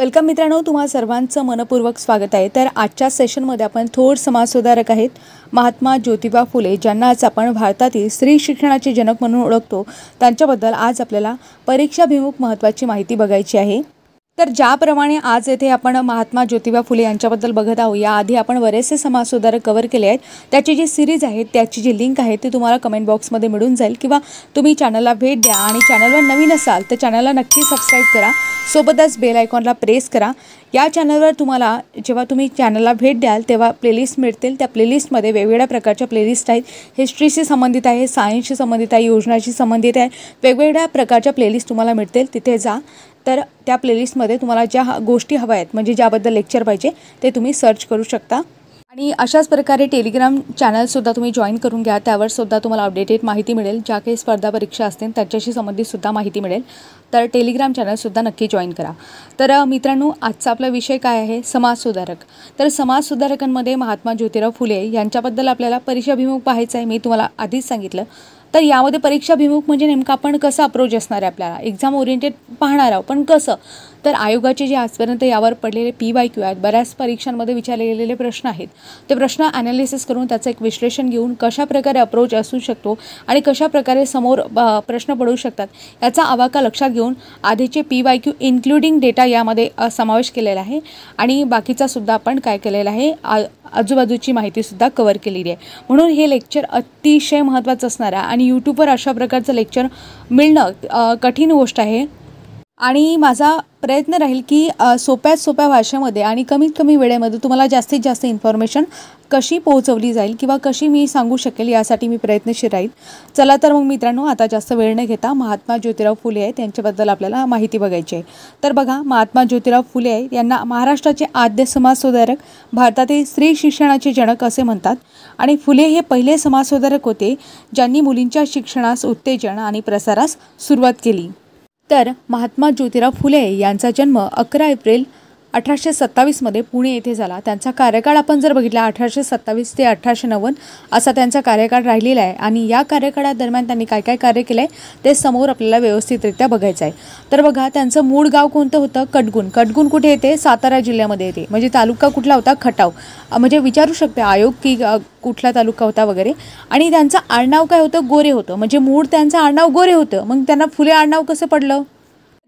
welcome मित्रांनो तुम्हा सर्वांचं मनपूर्वक स्वागत आहे तर आजच्या सेशनमध्ये आपण थोर समाजसुधारक आहेत महात्मा ज्योतिबा फुले ज्यांना आज आपण भारतातील स्त्री शिक्षणाचे जनक म्हणून ओळखतो त्यांच्याबद्दल आज आपल्याला परीक्षाभिमुख महत्त्वाची माहिती बघायची आहे तर ज्याप्रमाणे आज येथे आपण महात्मा ज्योतिबा फुले यांच्याबद्दल बघत आहोत याआधी आपण बरेचसे समाजसुधारक कव्हर केले आहेत त्याची जी सिरीज आहे त्याची जी लिंक आहे ती तुम्हाला कमेंट बॉक्समध्ये मिळून जाईल किंवा तुम्ही चॅनलला भेट द्या आणि चॅनलवर नवीन असाल तर चॅनलला नक्की सबस्क्राईब करा सोबतच बेल आयकॉनला प्रेस करा या चॅनलवर तुम्हाला जेव्हा तुम्ही चॅनलला भेट द्याल तेव्हा प्लेलिस्ट मिळतील त्या प्लेलिस्टमध्ये वेगवेगळ्या प्रकारच्या प्लेलिस्ट आहेत हिस्ट्रीशी संबंधित आहे सायन्सशी संबंधित आहे योजनाशी संबंधित आहे वेगवेगळ्या प्रकारच्या प्लेलिस्ट तुम्हाला मिळतील तिथे जा तर त्या प्लेलिस्टमध्ये तुम्हाला ज्या गोष्टी हव्या आहेत म्हणजे ज्याबद्दल लेक्चर पाहिजे ते तुम्ही सर्च करू शकता आणि अशाच प्रकारे टेलिग्राम चॅनलसुद्धा तुम्ही जॉईन करून घ्या त्यावरसुद्धा तुम्हाला अपडेटेड माहिती मिळेल ज्या काही स्पर्धा परीक्षा असतील त्यांच्याशी संबंधितसुद्धा माहिती मिळेल तर टेलिग्राम चॅनलसुद्धा नक्की जॉईन करा तर मित्रांनो आजचा आपला विषय काय आहे समाजसुधारक तर समाजसुधारकांमध्ये महात्मा ज्योतिराव फुले यांच्याबद्दल आपल्याला परीक्षाभिमुख पाहायचं आहे मी तुम्हाला आधीच सांगितलं तर यामध्ये परीक्षाभिमुख म्हणजे नेमकं आपण कसं अप्रोच असणार आहे आपल्याला एक्झाम ओरिएंटेड पाहणार आहोत पण कसं तर आयोगाचे जे आजपर्यंत यावर पडलेले पी वाय क्यू आहेत बऱ्याच परीक्षांमध्ये विचारले गेलेले प्रश्न आहेत ते प्रश्न ॲनालिसिस करून त्याचं एक विश्लेषण घेऊन कशाप्रकारे अप्रोच असू शकतो आणि कशाप्रकारे समोर प्रश्न पडू शकतात याचा आवाका लक्षात घेऊन आधीचे P Y Q including data यामध्ये समावेश केलेला आहे आणि बाकीचासुद्धा आपण काय केलेला आहे आजूबाजूची माहितीसुद्धा कवर केलेली आहे म्हणून हे लेक्चर अतिशय महत्त्वाचं असणार आहे आणि यूट्यूबवर अशा प्रकारचं लेक्चर मिळणं कठीण गोष्ट आहे आणि माझा प्रयत्न राहील की सोप्यात सोप्या भाषेमध्ये आणि कमीत कमी वेळेमध्ये तुम्हाला जास्तीत जास्त इन्फॉर्मेशन कशी पोहोचवली जाईल किंवा कशी मी सांगू शकेल यासाठी मी प्रयत्नशील राहील चला तर मग मित्रांनो आता जास्त वेळ न घेता महात्मा ज्योतिराव फुले आहेत त्यांच्याबद्दल आपल्याला माहिती बघायची आहे तर बघा महात्मा ज्योतिराव फुले आहेत यांना महाराष्ट्राचे आद्य समाजसुधारक भारतातील स्त्री शिक्षणाचे जनक असे म्हणतात आणि फुले हे पहिले समाजसुधारक होते ज्यांनी मुलींच्या शिक्षणास उत्तेजन आणि प्रसारास सुरुवात केली तर महात्मा ज्योतिराव फुले यांचा जन्म अकरा एप्रिल अठराशे सत्तावीसमध्ये पुणे येथे झाला त्यांचा कार्यकाळ आपण जर बघितला अठराशे सत्तावीस ते अठराशे नव्वद असा त्यांचा कार्यकाळ राहिलेला आहे आणि या कार्यकाळादरम्यान त्यांनी काय काय कार्य केलं आहे ते समोर आपल्याला व्यवस्थितरित्या बघायचं आहे तर बघा त्यांचं मूळ गाव कोणतं होतं कटगुण कटगुण कुठे येते सातारा जिल्ह्यामध्ये येते म्हणजे तालुका कुठला होता खटाव म्हणजे विचारू शकते आयोग की कुठला तालुका होता वगैरे आणि त्यांचं आडनाव काय होतं गोरे होतं म्हणजे मूळ त्यांचं आडनाव गोरे होतं मग त्यांना फुले आडनाव कसं पडलं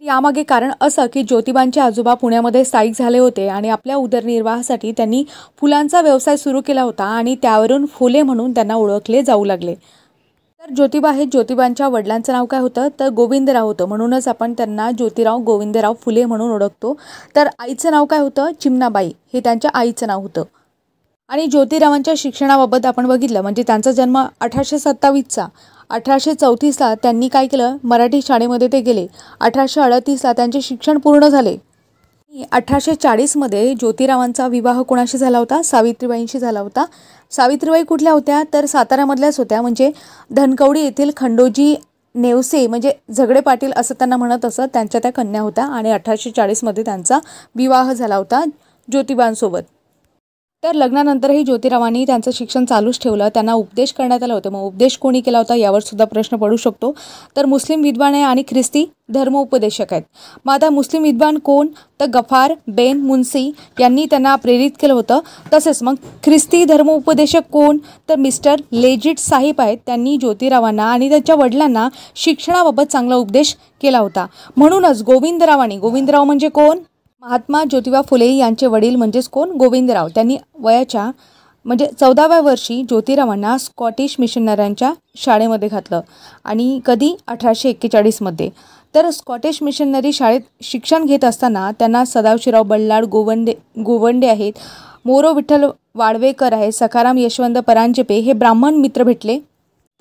यामागे कारण असं की ज्योतिबांचे आजोबा पुण्यामध्ये स्थायिक झाले होते आणि आपल्या उदरनिर्वाहासाठी त्यांनी फुलांचा व्यवसाय सुरू केला होता आणि त्यावरून फुले म्हणून त्यांना ओळखले जाऊ लागले तर ज्योतिबा हे ज्योतिबांच्या वडिलांचं नाव काय होतं तर गोविंदराव होतं म्हणूनच आपण त्यांना ज्योतिराव गोविंदराव फुले म्हणून ओळखतो तर आईचं नाव काय होतं चिमनाबाई हे त्यांच्या आईचं नाव होतं आणि ज्योतिरावांच्या शिक्षणाबाबत आपण बघितलं म्हणजे त्यांचा जन्म अठराशे सत्तावीसचा अठराशे चौतीसला त्यांनी काय केलं मराठी शाळेमध्ये ते गेले अठराशे अडतीसला त्यांचे शिक्षण पूर्ण झाले अठराशे चाळीसमध्ये ज्योतिरावांचा विवाह कोणाशी झाला होता सावित्रीबाईंशी झाला होता सावित्रीबाई कुठल्या होत्या तर साताऱ्यामधल्याच होत्या म्हणजे धनकवडी येथील खंडोजी नेवसे म्हणजे झगडे पाटील असं त्यांना म्हणत असत त्यांच्या त्या कन्या होत्या आणि अठराशे चाळीसमध्ये त्यांचा विवाह झाला होता ज्योतिबांसोबत तर लग्नानंतरही ज्योतिरावांनी त्यांचं शिक्षण चालूच ठेवलं त्यांना उपदेश करण्यात आला होता मग उपदेश कोणी केला होता यावर सुद्धा प्रश्न पडू शकतो तर मुस्लिम विद्वान आहे आणि ख्रिस्ती धर्मोपदेशक आहेत मग आता मुस्लिम विद्वान कोण तर गफार बेन मुन्सी यांनी त्यांना प्रेरित केलं होतं तसेच मग ख्रिस्ती धर्मोपदेशक कोण तर मिस्टर लेजिट साहिब आहेत त्यांनी ज्योतिरावांना आणि त्यांच्या वडिलांना शिक्षणाबाबत चांगला उपदेश केला होता म्हणूनच गोविंदरावांनी गोविंदराव म्हणजे कोण महात्मा ज्योतिबा फुले यांचे वडील म्हणजेच कोण गोविंदराव त्यांनी वयाच्या म्हणजे चौदाव्या वर्षी ज्योतिरावांना स्कॉटिश मिशनऱ्यांच्या शाळेमध्ये घातलं आणि कधी अठराशे एक्केचाळीसमध्ये तर स्कॉटिश मिशनरी शाळेत शिक्षण घेत असताना त्यांना सदाशिवराव बल्लाड गोवंडे गोवंडे आहेत मोरो विठ्ठल वाडवेकर आहेत सखाराम यशवंत परांजपे हे ब्राह्मण मित्र भेटले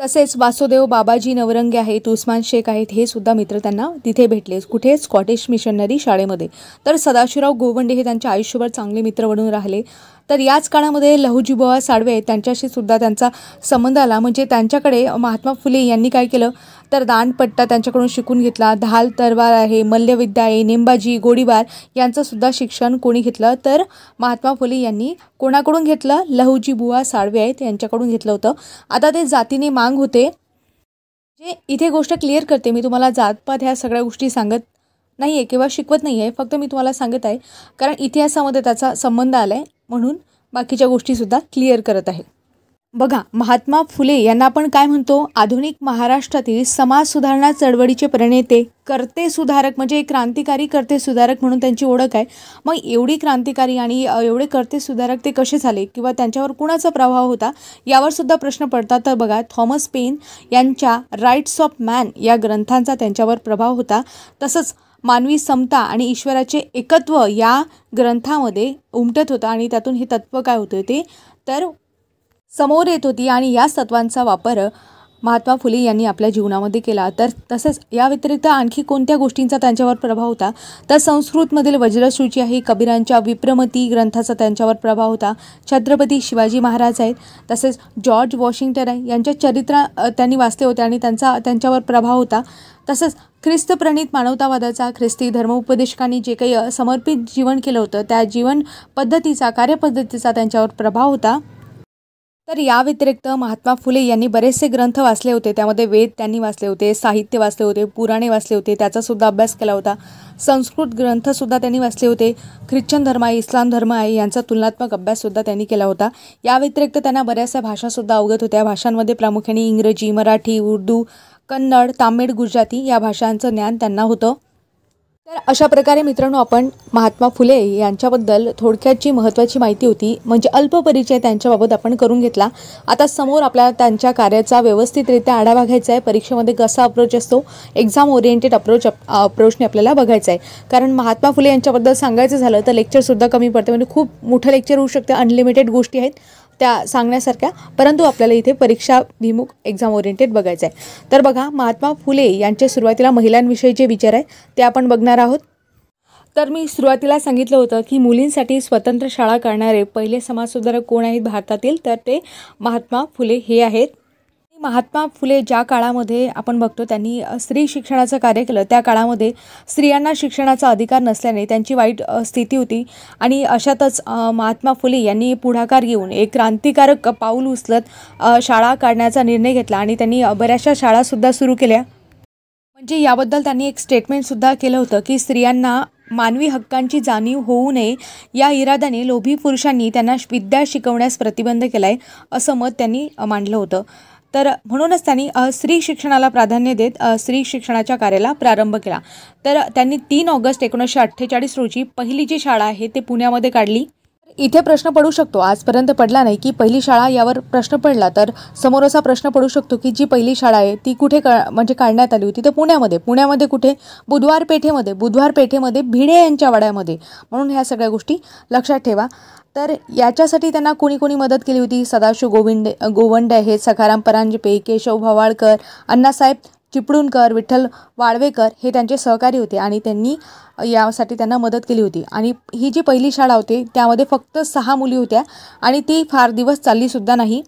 तसेच वासुदेव बाबाजी नवरंगे आहेत उस्मान शेख आहेत हे सुद्धा मित्र त्यांना तिथे भेटले कुठे स्कॉटिश मिशनरी शाळेमध्ये तर सदाशिवराव गोवंडे हे त्यांच्या आयुष्यभर चांगले मित्र बनून राहिले तर याच काळामध्ये लहुजीबुवा साळवे त्यांच्याशी सुद्धा त्यांचा संबंध आला म्हणजे त्यांच्याकडे महात्मा फुले यांनी काय केलं तर दांडपट्टा त्यांच्याकडून शिकून घेतला धाल तरवार आहे मल्लविद्या आहे नेमबाजी गोडीबार यांचंसुद्धा शिक्षण कोणी घेतलं तर महात्मा फुले यांनी कोणाकडून घेतलं लहूजी बुवा साळवे आहेत यांच्याकडून घेतलं होतं आता ते जातीने मांग होते जे इथे गोष्ट क्लिअर करते मी तुम्हाला जातपात ह्या सगळ्या गोष्टी सांगत नाही आहे किंवा शिकवत नाही आहे फक्त मी तुम्हाला सांगत आहे कारण इतिहासामध्ये त्याचा संबंध आला आहे म्हणून बाकीच्या गोष्टीसुद्धा क्लिअर करत आहे बघा महात्मा फुले यांना आपण काय म्हणतो आधुनिक महाराष्ट्रातील समाज सुधारणा चळवळीचे प्रणेते करते सुधारक म्हणजे क्रांतिकारी करते सुधारक म्हणून त्यांची ओळख आहे मग एवढी क्रांतिकारी आणि एवढे करते सुधारक ते कसे झाले किंवा त्यांच्यावर कुणाचा प्रभाव होता यावर सुद्धा प्रश्न पडतात तर बघा थॉमस पेन यांच्या राईट्स ऑफ मॅन या ग्रंथांचा त्यांच्यावर प्रभाव होता तसंच मानवी समता आणि ईश्वराचे एकत्व या ग्रंथामध्ये उमटत होतं आणि त्यातून हे तत्त्व काय होतं ते तर समोर येत होती आणि या सत्वांचा वापर महात्मा फुले यांनी आपल्या जीवनामध्ये केला तर तसेच या व्यतिरिक्त आणखी कोणत्या गोष्टींचा त्यांच्यावर प्रभाव होता तर संस्कृतमधील वज्रसूची आहे कबीरांच्या विप्रमती ग्रंथाचा त्यांच्यावर प्रभाव होता छत्रपती शिवाजी महाराज आहेत तसेच जॉर्ज वॉशिंग्टन आहे यांच्या चरित्रा त्यांनी वाचले होते आणि त्यांचा त्यांच्यावर प्रभाव होता तसंच ख्रिस्तप्रणित मानवतावादाचा ख्रिस्ती धर्मोपदेशकांनी जे काही समर्पित जीवन केलं होतं त्या जीवन पद्धतीचा कार्यपद्धतीचा त्यांच्यावर प्रभाव होता तर या व्यतिरिक्त महात्मा फुले यांनी बरेचसे ग्रंथ वाचले होते त्यामध्ये वेद त्यांनी वाचले होते साहित्य वाचले होते पुराणे वाचले होते त्याचासुद्धा अभ्यास केला होता संस्कृत ग्रंथसुद्धा त्यांनी वाचले होते ख्रिश्चन धर्म आहे इस्लाम धर्म आहे यांचा तुलनात्मक अभ्याससुद्धा त्यांनी केला होता या व्यतिरिक्त त्यांना बऱ्याचशा भाषासुद्धा अवगत होत्या भाषांमध्ये प्रामुख्याने इंग्रजी मराठी उर्दू कन्नड तामिळ गुजराती या भाषांचं ज्ञान त्यांना होतं तर अशा प्रकारे मित्रांनो आपण महात्मा फुले यांच्याबद्दल जी महत्त्वाची माहिती होती म्हणजे अल्प परिचय त्यांच्याबाबत आपण करून घेतला आता समोर आपल्याला त्यांच्या कार्याचा व्यवस्थितरित्या आढावा घ्यायचा आहे परीक्षेमध्ये कसा अप्रोच असतो एक्झाम ओरिएंटेड अप्रोच अप्रोचने आपल्याला बघायचा आहे कारण महात्मा फुले यांच्याबद्दल सांगायचं झालं तर लेक्चरसुद्धा कमी पडते म्हणजे खूप मोठं लेक्चर होऊ शकतं अनलिमिटेड गोष्टी आहेत त्या सांगण्यासारख्या परंतु आपल्याला इथे परीक्षाभिमुख एक्झाम ओरिएंटेड बघायचं आहे तर बघा महात्मा फुले यांचे सुरुवातीला महिलांविषयी जे विचार आहे ते आपण बघणार आहोत तर मी सुरुवातीला सांगितलं होतं की मुलींसाठी स्वतंत्र शाळा करणारे पहिले समाजसुधारक कोण आहेत भारतातील तर ते महात्मा फुले हे आहेत महात्मा फुले ज्या काळामध्ये आपण बघतो त्यांनी स्त्री शिक्षणाचं कार्य केलं त्या काळामध्ये स्त्रियांना शिक्षणाचा अधिकार नसल्याने त्यांची वाईट स्थिती होती आणि अशातच महात्मा फुले यांनी पुढाकार घेऊन एक क्रांतिकारक पाऊल उचलत शाळा काढण्याचा निर्णय घेतला आणि त्यांनी बऱ्याचशा शाळासुद्धा सुरू केल्या म्हणजे याबद्दल त्यांनी एक स्टेटमेंटसुद्धा केलं होतं की स्त्रियांना मानवी हक्कांची जाणीव होऊ नये या इराद्याने लोभी पुरुषांनी त्यांना विद्या शिकवण्यास प्रतिबंध केला आहे असं मत त्यांनी मांडलं होतं तर म्हणूनच त्यांनी स्त्री शिक्षणाला प्राधान्य देत स्त्री शिक्षणाच्या कार्याला प्रारंभ केला तर त्यांनी तीन ऑगस्ट एकोणीसशे अठ्ठेचाळीस रोजी पहिली जी शाळा आहे ते पुण्यामध्ये काढली इथे प्रश्न पडू शकतो आजपर्यंत पडला नाही की पहिली शाळा यावर प्रश्न पडला तर समोर असा प्रश्न पडू शकतो की जी पहिली शाळा आहे ती कुठे का म्हणजे काढण्यात आली होती तर पुण्यामध्ये पुण्यामध्ये कुठे बुधवार पेठेमध्ये बुधवार पेठेमध्ये भिडे यांच्या वाड्यामध्ये म्हणून ह्या सगळ्या गोष्टी लक्षात ठेवा तर याच्यासाठी त्यांना कोणी कोणी मदत केली होती सदाशिव गोविंद गोवंडे आहेत सखाराम परांजपे केशव भवाळकर अण्णासाहेब चिपळूणकर विठ्ठल वाळवेकर हे त्यांचे सहकारी होते आणि त्यांनी यासाठी त्यांना मदत केली होती आणि ही जी पहिली शाळा होती त्यामध्ये फक्त सहा मुली होत्या आणि ती फार दिवस चाललीसुद्धा नाही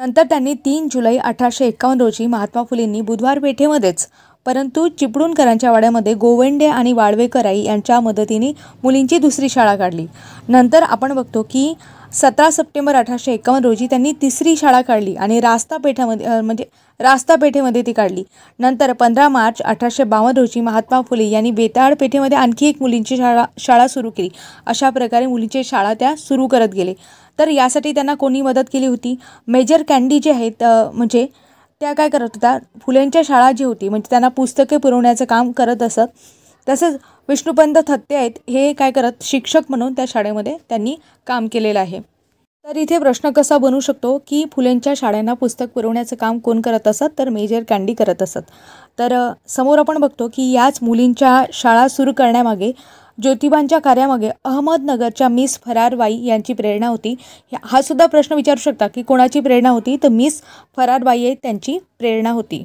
नंतर त्यांनी तीन जुलै अठराशे एक्कावन्न रोजी महात्मा फुलेंनी बुधवार पेठेमध्येच परंतु चिपळूणकरांच्या वाड्यामध्ये गोवंडे आणि वाळवेकर आई यांच्या मदतीने मुलींची दुसरी शाळा काढली नंतर आपण बघतो की सतरा सप्टेंबर अठराशे एकावन्न रोजी त्यांनी तिसरी शाळा काढली आणि रास्ता पेठामध्ये म्हणजे रास्ता पेठेमध्ये ती काढली नंतर पंधरा मार्च अठराशे बावन्न रोजी महात्मा फुले यांनी बेताळ पेठेमध्ये आणखी एक मुलींची शाळा शाळा सुरू केली अशा प्रकारे मुलींची शाळा त्या सुरू करत गेले तर यासाठी त्यांना कोणी मदत केली होती मेजर कँडी जे आहेत म्हणजे त्या काय करत होत्या फुलेंच्या शाळा जी होती म्हणजे त्यांना पुस्तके पुरवण्याचं काम करत असत तसंच विष्णुपंत थत्ते आहेत हे काय करत शिक्षक म्हणून त्या शाळेमध्ये त्यांनी काम केलेलं आहे तर इथे प्रश्न कसा बनू शकतो की फुलेंच्या शाळांना पुस्तक पुरवण्याचं काम कोण करत असत तर मेजर कँडी करत असत तर समोर आपण बघतो की याच मुलींच्या शाळा सुरू करण्यामागे ज्योतिबांच्या कार्यामागे अहमदनगरच्या मिस फरारबाई यांची प्रेरणा होती हा सुद्धा प्रश्न विचारू शकता की कोणाची प्रेरणा होती तर मिस फरारबाई त्यांची प्रेरणा होती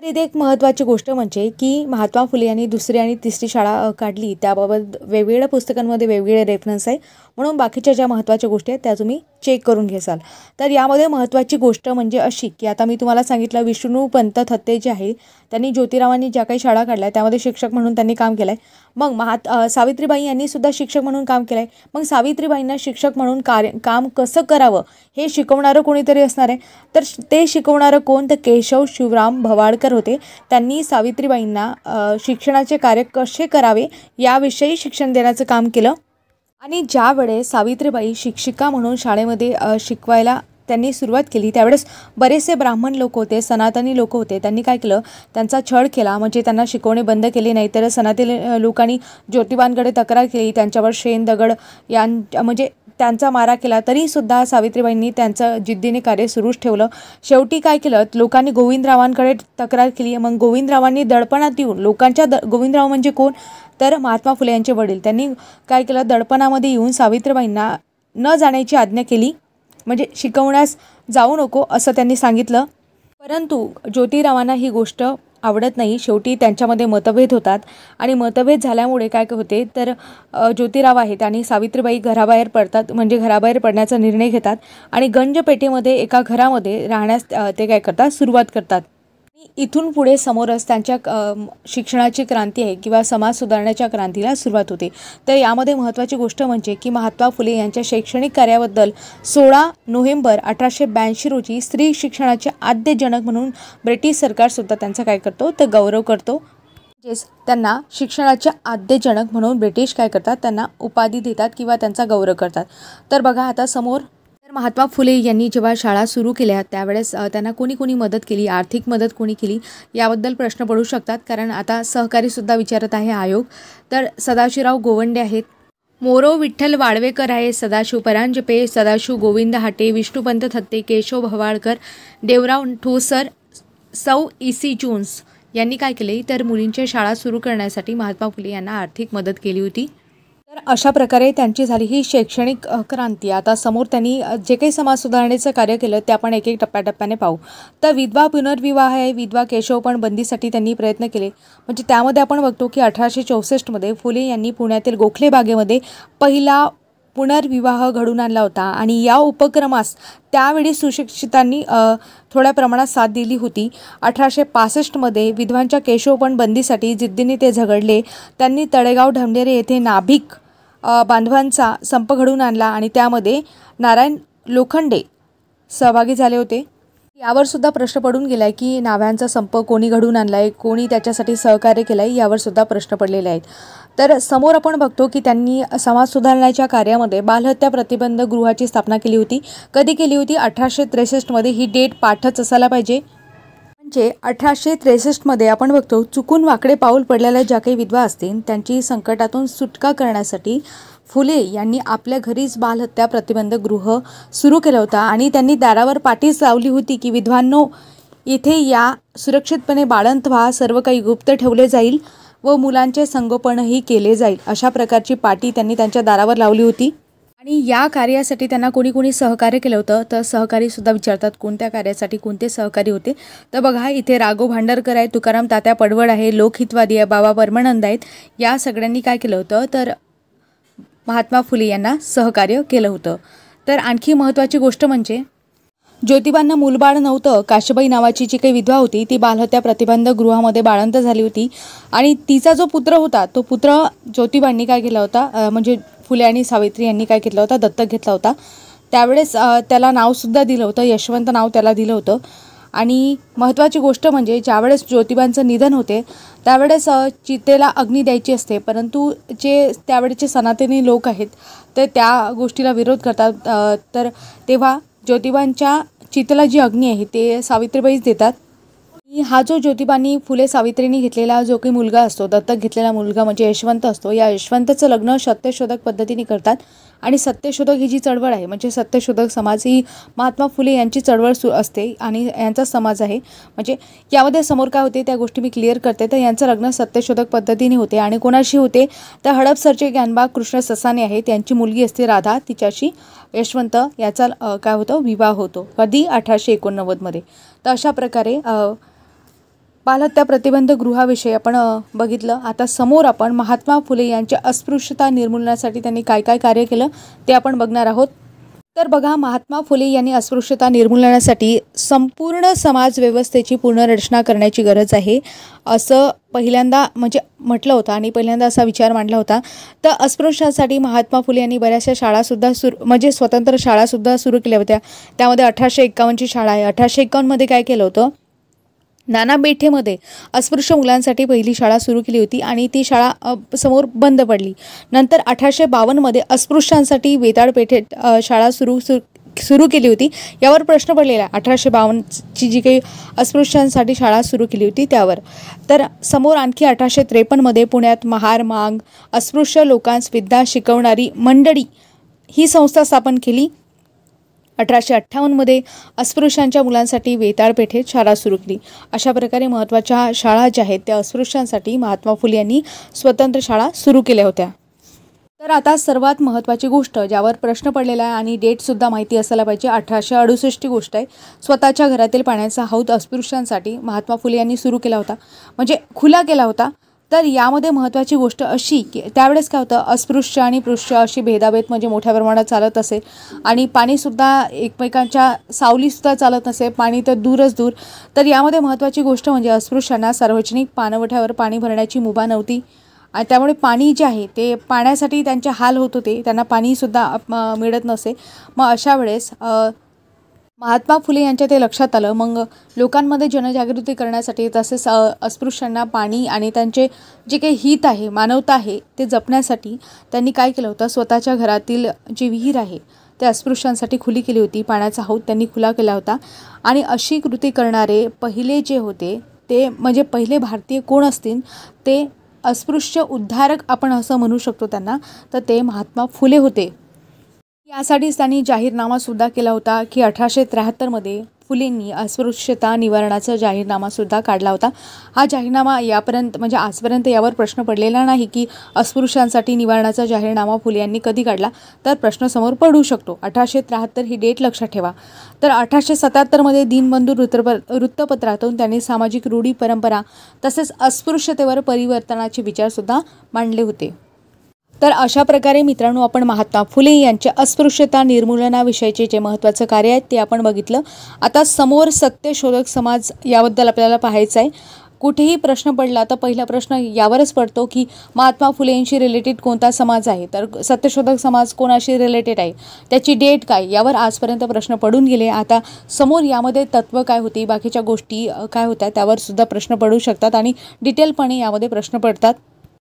तर इथे एक महत्त्वाची गोष्ट म्हणजे की महात्मा फुले यांनी दुसरी आणि तिसरी शाळा काढली त्याबाबत वेगवेगळ्या पुस्तकांमध्ये वेगवेगळे रेफरन्स आहे म्हणून बाकीच्या ज्या महत्त्वाच्या गोष्टी आहेत त्या तुम्ही चेक करून घेसाल तर यामध्ये महत्त्वाची गोष्ट म्हणजे अशी की आता मी तुम्हाला सांगितलं विष्णू पंत थत्ते जे आहे त्यांनी ज्योतिरावांनी ज्या काही शाळा काढल्या त्यामध्ये शिक्षक म्हणून त्यांनी काम केलं आहे मग महात सावित्रीबाई यांनी सुद्धा शिक्षक म्हणून काम केलं आहे मग सावित्रीबाईंना शिक्षक म्हणून कार्य काम कसं करावं हे शिकवणारं कोणीतरी असणार आहे तर ते शिकवणारं कोण तर केशव शिवराम भवाडकर होते त्यांनी सावित्रीबाईंना शिक्षणाचे कार्य कसे करावे याविषयी शिक्षण देण्याचं काम केलं आणि ज्यावेळेस सावित्रीबाई शिक्षिका म्हणून शाळेमध्ये शिकवायला त्यांनी सुरुवात केली त्यावेळेस बरेचसे ब्राह्मण लोक होते सनातनी लोक होते त्यांनी काय केलं त्यांचा छळ केला म्हणजे त्यांना शिकवणे बंद केले नाही तर सनातनी लोकांनी ज्योतिबांकडे तक्रार केली त्यांच्यावर शेण दगड यां म्हणजे त्यांचा मारा केला तरीसुद्धा सावित्रीबाईंनी त्यांचं जिद्दीने कार्य सुरूच ठेवलं शेवटी काय केलं लोकांनी गोविंदरावांकडे तक्रार केली मग गोविंदरावांनी दडपणात येऊन लोकांच्या द गोविंदराव म्हणजे कोण तर महात्मा फुले यांचे वडील त्यांनी काय केलं दडपणामध्ये येऊन सावित्रीबाईंना न जाण्याची आज्ञा केली म्हणजे शिकवण्यास जाऊ नको असं त्यांनी सांगितलं परंतु ज्योतिरावांना ही गोष्ट आवडत नाही शेवटी त्यांच्यामध्ये मतभेद होतात आणि मतभेद झाल्यामुळे काय होते तर ज्योतिराव आहेत आणि सावित्रीबाई घराबाहेर पडतात म्हणजे घराबाहेर पडण्याचा निर्णय घेतात आणि गंजपेठेमध्ये एका घरामध्ये राहण्यास ते काय करतात सुरुवात करतात इथून पुढे समोरच त्यांच्या शिक्षणाची क्रांती आहे किंवा समाज सुधारण्याच्या क्रांतीला सुरुवात होते तर यामध्ये महत्त्वाची गोष्ट म्हणजे की महात्मा फुले यांच्या शैक्षणिक कार्याबद्दल सोळा नोव्हेंबर अठराशे ब्याऐंशी रोजी स्त्री शिक्षणाचे आद्यजनक म्हणून ब्रिटिश सरकारसुद्धा त्यांचा काय करतो तर गौरव करतो म्हणजेच त्यांना शिक्षणाचे आद्यजनक म्हणून ब्रिटिश काय करतात त्यांना उपाधी देतात किंवा त्यांचा गौरव करतात तर बघा आता समोर तर महात्मा फुले यांनी जेव्हा शाळा सुरू केल्या त्यावेळेस त्यांना कोणी कोणी मदत केली आर्थिक मदत कोणी केली याबद्दल प्रश्न पडू शकतात कारण आता सहकारीसुद्धा विचारत आहे आयोग तर सदाशिवराव गोवंडे आहेत मोरो विठ्ठल वाडवेकर आहे सदाशिव परांजपे सदाशिव गोविंद हाटे विष्णुपंत थत्ते केशव भवाळकर देवराव ठोसर सौ इसी जोन्स यांनी काय केले तर मुलींच्या शाळा सुरू करण्यासाठी महात्मा फुले यांना आर्थिक मदत केली होती अशा प्रकारे त्यांची झाली ही शैक्षणिक क्रांती आता समोर त्यांनी जे काही समाज सुधारणेचं कार्य केलं ते आपण एक एक टप्प्याटप्प्याने पाहू तर विधवा पुनर्विवाह आहे विधवा केशवपण बंदीसाठी त्यांनी प्रयत्न केले म्हणजे त्यामध्ये आपण बघतो की अठराशे चौसष्टमध्ये फुले यांनी पुण्यातील गोखले बागेमध्ये पहिला पुनर्विवाह घडून आणला होता आणि या उपक्रमास त्यावेळी सुशिक्षितांनी थोड्या प्रमाणात साथ दिली होती अठराशे पासष्टमध्ये विधवांच्या केशवपण बंदीसाठी जिद्दीने ते झगडले त्यांनी तळेगाव ढमडेरे येथे नाभिक बांधवांचा संप घडून आणला आणि त्यामध्ये नारायण लोखंडे सहभागी झाले होते यावर सुद्धा प्रश्न पडून आहे की नाव्यांचा संप कोणी घडून आहे कोणी त्याच्यासाठी सहकार्य केलं आहे यावर सुद्धा प्रश्न पडलेले आहेत तर समोर आपण बघतो की त्यांनी समाज सुधारण्याच्या कार्यामध्ये बालहत्या प्रतिबंध गृहाची स्थापना केली होती कधी केली होती अठराशे त्रेसष्टमध्ये ही डेट पाठच असायला पाहिजे म्हणजे अठराशे त्रेसष्टमध्ये आपण बघतो चुकून वाकडे पाऊल पडलेल्या ज्या काही विधवा असतील त्यांची संकटातून सुटका करण्यासाठी फुले यांनी आपल्या घरीच बालहत्या प्रतिबंध गृह सुरू केला होता आणि त्यांनी दारावर पाठीच लावली होती की विधवांनो इथे या सुरक्षितपणे बाळंत व्हा सर्व काही गुप्त ठेवले जाईल व मुलांचे संगोपनही केले जाईल अशा प्रकारची पाटी त्यांनी त्यांच्या दारावर लावली होती आणि या कार्यासाठी त्यांना कोणी कोणी सहकार्य केलं होतं तर सहकारीसुद्धा विचारतात कोणत्या कार्यासाठी कोणते सहकारी होते तर बघा इथे राघो भांडरकर आहे तुकाराम तात्या पडवळ आहे लोकहितवादी आहे बाबा परमानंद आहेत या सगळ्यांनी काय केलं होतं तर महात्मा फुले यांना सहकार्य केलं होतं तर आणखी महत्त्वाची गोष्ट म्हणजे ज्योतिबांना मूलबाळ नव्हतं काशीबाई नावाची जी काही विधवा होती ती बालहत्या प्रतिबंध गृहामध्ये बाळंत झाली होती आणि तिचा जो पुत्र होता तो पुत्र ज्योतिबांनी काय केला होता म्हणजे फुले आणि सावित्री यांनी काय घेतला होता दत्तक घेतला होता त्यावेळेस त्याला नावसुद्धा दिलं होतं यशवंत नाव त्याला दिलं होतं आणि महत्त्वाची गोष्ट म्हणजे ज्यावेळेस ज्योतिबांचं निधन होते त्यावेळेस चितेला अग्नी द्यायची असते परंतु जे त्यावेळेचे सनातनी लोक आहेत ते त्या गोष्टीला विरोध करतात तर तेव्हा ज्योतिबांच्या चितेला जी अग्नी आहे ते सावित्रीबाईच देतात हा जो ज्योतिबानी फुले सावित्रीने घेतलेला जो काही मुलगा असतो दत्तक घेतलेला मुलगा म्हणजे यशवंत असतो या यशवंतचं लग्न सत्यशोधक पद्धतीने करतात आणि सत्यशोधक ही जी चळवळ आहे म्हणजे सत्यशोधक समाज ही महात्मा फुले यांची चळवळ सु असते आणि यांचा समाज आहे म्हणजे यामध्ये समोर काय होते त्या गोष्टी मी क्लिअर करते तर यांचं लग्न सत्यशोधक पद्धतीने होते आणि कोणाशी होते तर हडपसरचे ज्ञानबाग कृष्ण ससाने आहे त्यांची मुलगी असते राधा तिच्याशी यशवंत याचा काय होतं विवाह होतो कधी अठराशे एकोणनव्वदमध्ये तर अशा प्रकारे बालहत्या प्रतिबंध गृहाविषयी आपण बघितलं आता समोर आपण महात्मा फुले यांच्या अस्पृश्यता निर्मूलनासाठी त्यांनी काय काय कार्य केलं ते आपण बघणार आहोत तर बघा महात्मा फुले यांनी अस्पृश्यता निर्मूलनासाठी संपूर्ण समाजव्यवस्थेची पुनर्रचना करण्याची गरज आहे असं पहिल्यांदा म्हणजे म्हटलं होतं आणि पहिल्यांदा असा विचार मांडला होता तर अस्पृश्यासाठी महात्मा फुले यांनी बऱ्याचशा शाळासुद्धा सुरू म्हणजे स्वतंत्र शाळासुद्धा सुरू केल्या होत्या त्यामध्ये अठराशे एक्कावन्नची शाळा आहे अठराशे एकावन्नमध्ये काय केलं होतं नाना बेठेमध्ये अस्पृश्य मुलांसाठी पहिली शाळा सुरू केली होती आणि ती शाळा समोर बंद पडली नंतर अठराशे बावन्नमध्ये अस्पृश्यांसाठी वेताळ पेठेत शाळा सुरू सुरू केली होती यावर प्रश्न पडलेला अठराशे बावन्नची जी काही अस्पृश्यांसाठी शाळा सुरू केली होती त्यावर तर समोर आणखी अठराशे त्रेपन्नमध्ये पुण्यात महार मांग अस्पृश्य लोकांस विद्या शिकवणारी मंडळी ही संस्था स्थापन केली अठराशे अठ्ठावन्नमध्ये अस्पृश्यांच्या मुलांसाठी वेताळपेठेत शाळा सुरू केली अशा प्रकारे महत्त्वाच्या शाळा ज्या आहेत त्या अस्पृश्यांसाठी महात्मा फुले यांनी स्वतंत्र शाळा सुरू केल्या होत्या तर आता सर्वात महत्त्वाची गोष्ट ज्यावर प्रश्न पडलेला आहे आणि डेटसुद्धा माहिती असायला पाहिजे अठराशे अडुसष्टी गोष्ट आहे स्वतःच्या घरातील पाण्याचा हौद अस्पृश्यांसाठी महात्मा फुले यांनी सुरू केला होता म्हणजे खुला केला होता तर यामध्ये महत्त्वाची गोष्ट अशी की त्यावेळेस काय होतं अस्पृश्य आणि पृश्य अशी भेदाभेद म्हणजे मोठ्या प्रमाणात चालत असे आणि पाणीसुद्धा एकमेकांच्या सावलीसुद्धा चालत नसे पाणी तर दूरच दूर तर यामध्ये महत्त्वाची गोष्ट म्हणजे अस्पृश्यांना सार्वजनिक पाणवठ्यावर पाणी भरण्याची मुभा नव्हती आणि त्यामुळे पाणी जे आहे ते पाण्यासाठी त्यांचे हाल होत होते त्यांना पाणीसुद्धा मिळत नसे मग अशा वेळेस महात्मा फुले यांच्या ते लक्षात आलं मग लोकांमध्ये जनजागृती करण्यासाठी तसेच अस्पृश्यांना पाणी आणि त्यांचे जे काही हित आहे मानवता आहे ते जपण्यासाठी त्यांनी काय केलं होतं स्वतःच्या घरातील जी विहीर आहे ते अस्पृश्यांसाठी खुली केली होती पाण्याचा हौद त्यांनी खुला केला होता आणि अशी कृती करणारे पहिले जे होते ते म्हणजे पहिले भारतीय कोण असतील ते अस्पृश्य उद्धारक आपण असं म्हणू शकतो त्यांना तर ते महात्मा फुले होते यासाठीच त्यांनी जाहीरनामासुद्धा केला होता की अठराशे त्र्याहत्तरमध्ये फुलेंनी अस्पृश्यता निवारणाचा जाहीरनामासुद्धा काढला होता हा जाहीरनामा यापर्यंत म्हणजे आजपर्यंत यावर प्रश्न पडलेला नाही की अस्पृश्यांसाठी निवारणाचा जाहीरनामा फुले यांनी कधी काढला तर प्रश्न समोर पडू शकतो अठराशे त्र्याहत्तर ही डेट लक्षात ठेवा तर अठराशे सत्याहत्तरमध्ये दिनबंधू वृत्तप वृत्तपत्रातून त्यांनी सामाजिक रूढी परंपरा तसेच अस्पृश्यतेवर परिवर्तनाचे विचारसुद्धा मांडले होते तर अशा प्रकारे मित्रांनो आपण महात्मा फुले यांच्या अस्पृश्यता निर्मूलनाविषयीचे जे महत्त्वाचं कार्य आहे ते आपण बघितलं आता समोर सत्यशोधक समाज याबद्दल आपल्याला पाहायचं आहे कुठेही प्रश्न पडला तर पहिला प्रश्न यावरच पडतो की महात्मा फुले यांशी रिलेटेड कोणता समाज आहे तर सत्यशोधक समाज कोणाशी रिलेटेड आहे त्याची डेट काय यावर आजपर्यंत प्रश्न पडून गेले आता समोर यामध्ये तत्त्व काय होती बाकीच्या गोष्टी काय होत्या त्यावर सुद्धा प्रश्न पडू शकतात आणि डिटेलपणे यामध्ये प्रश्न पडतात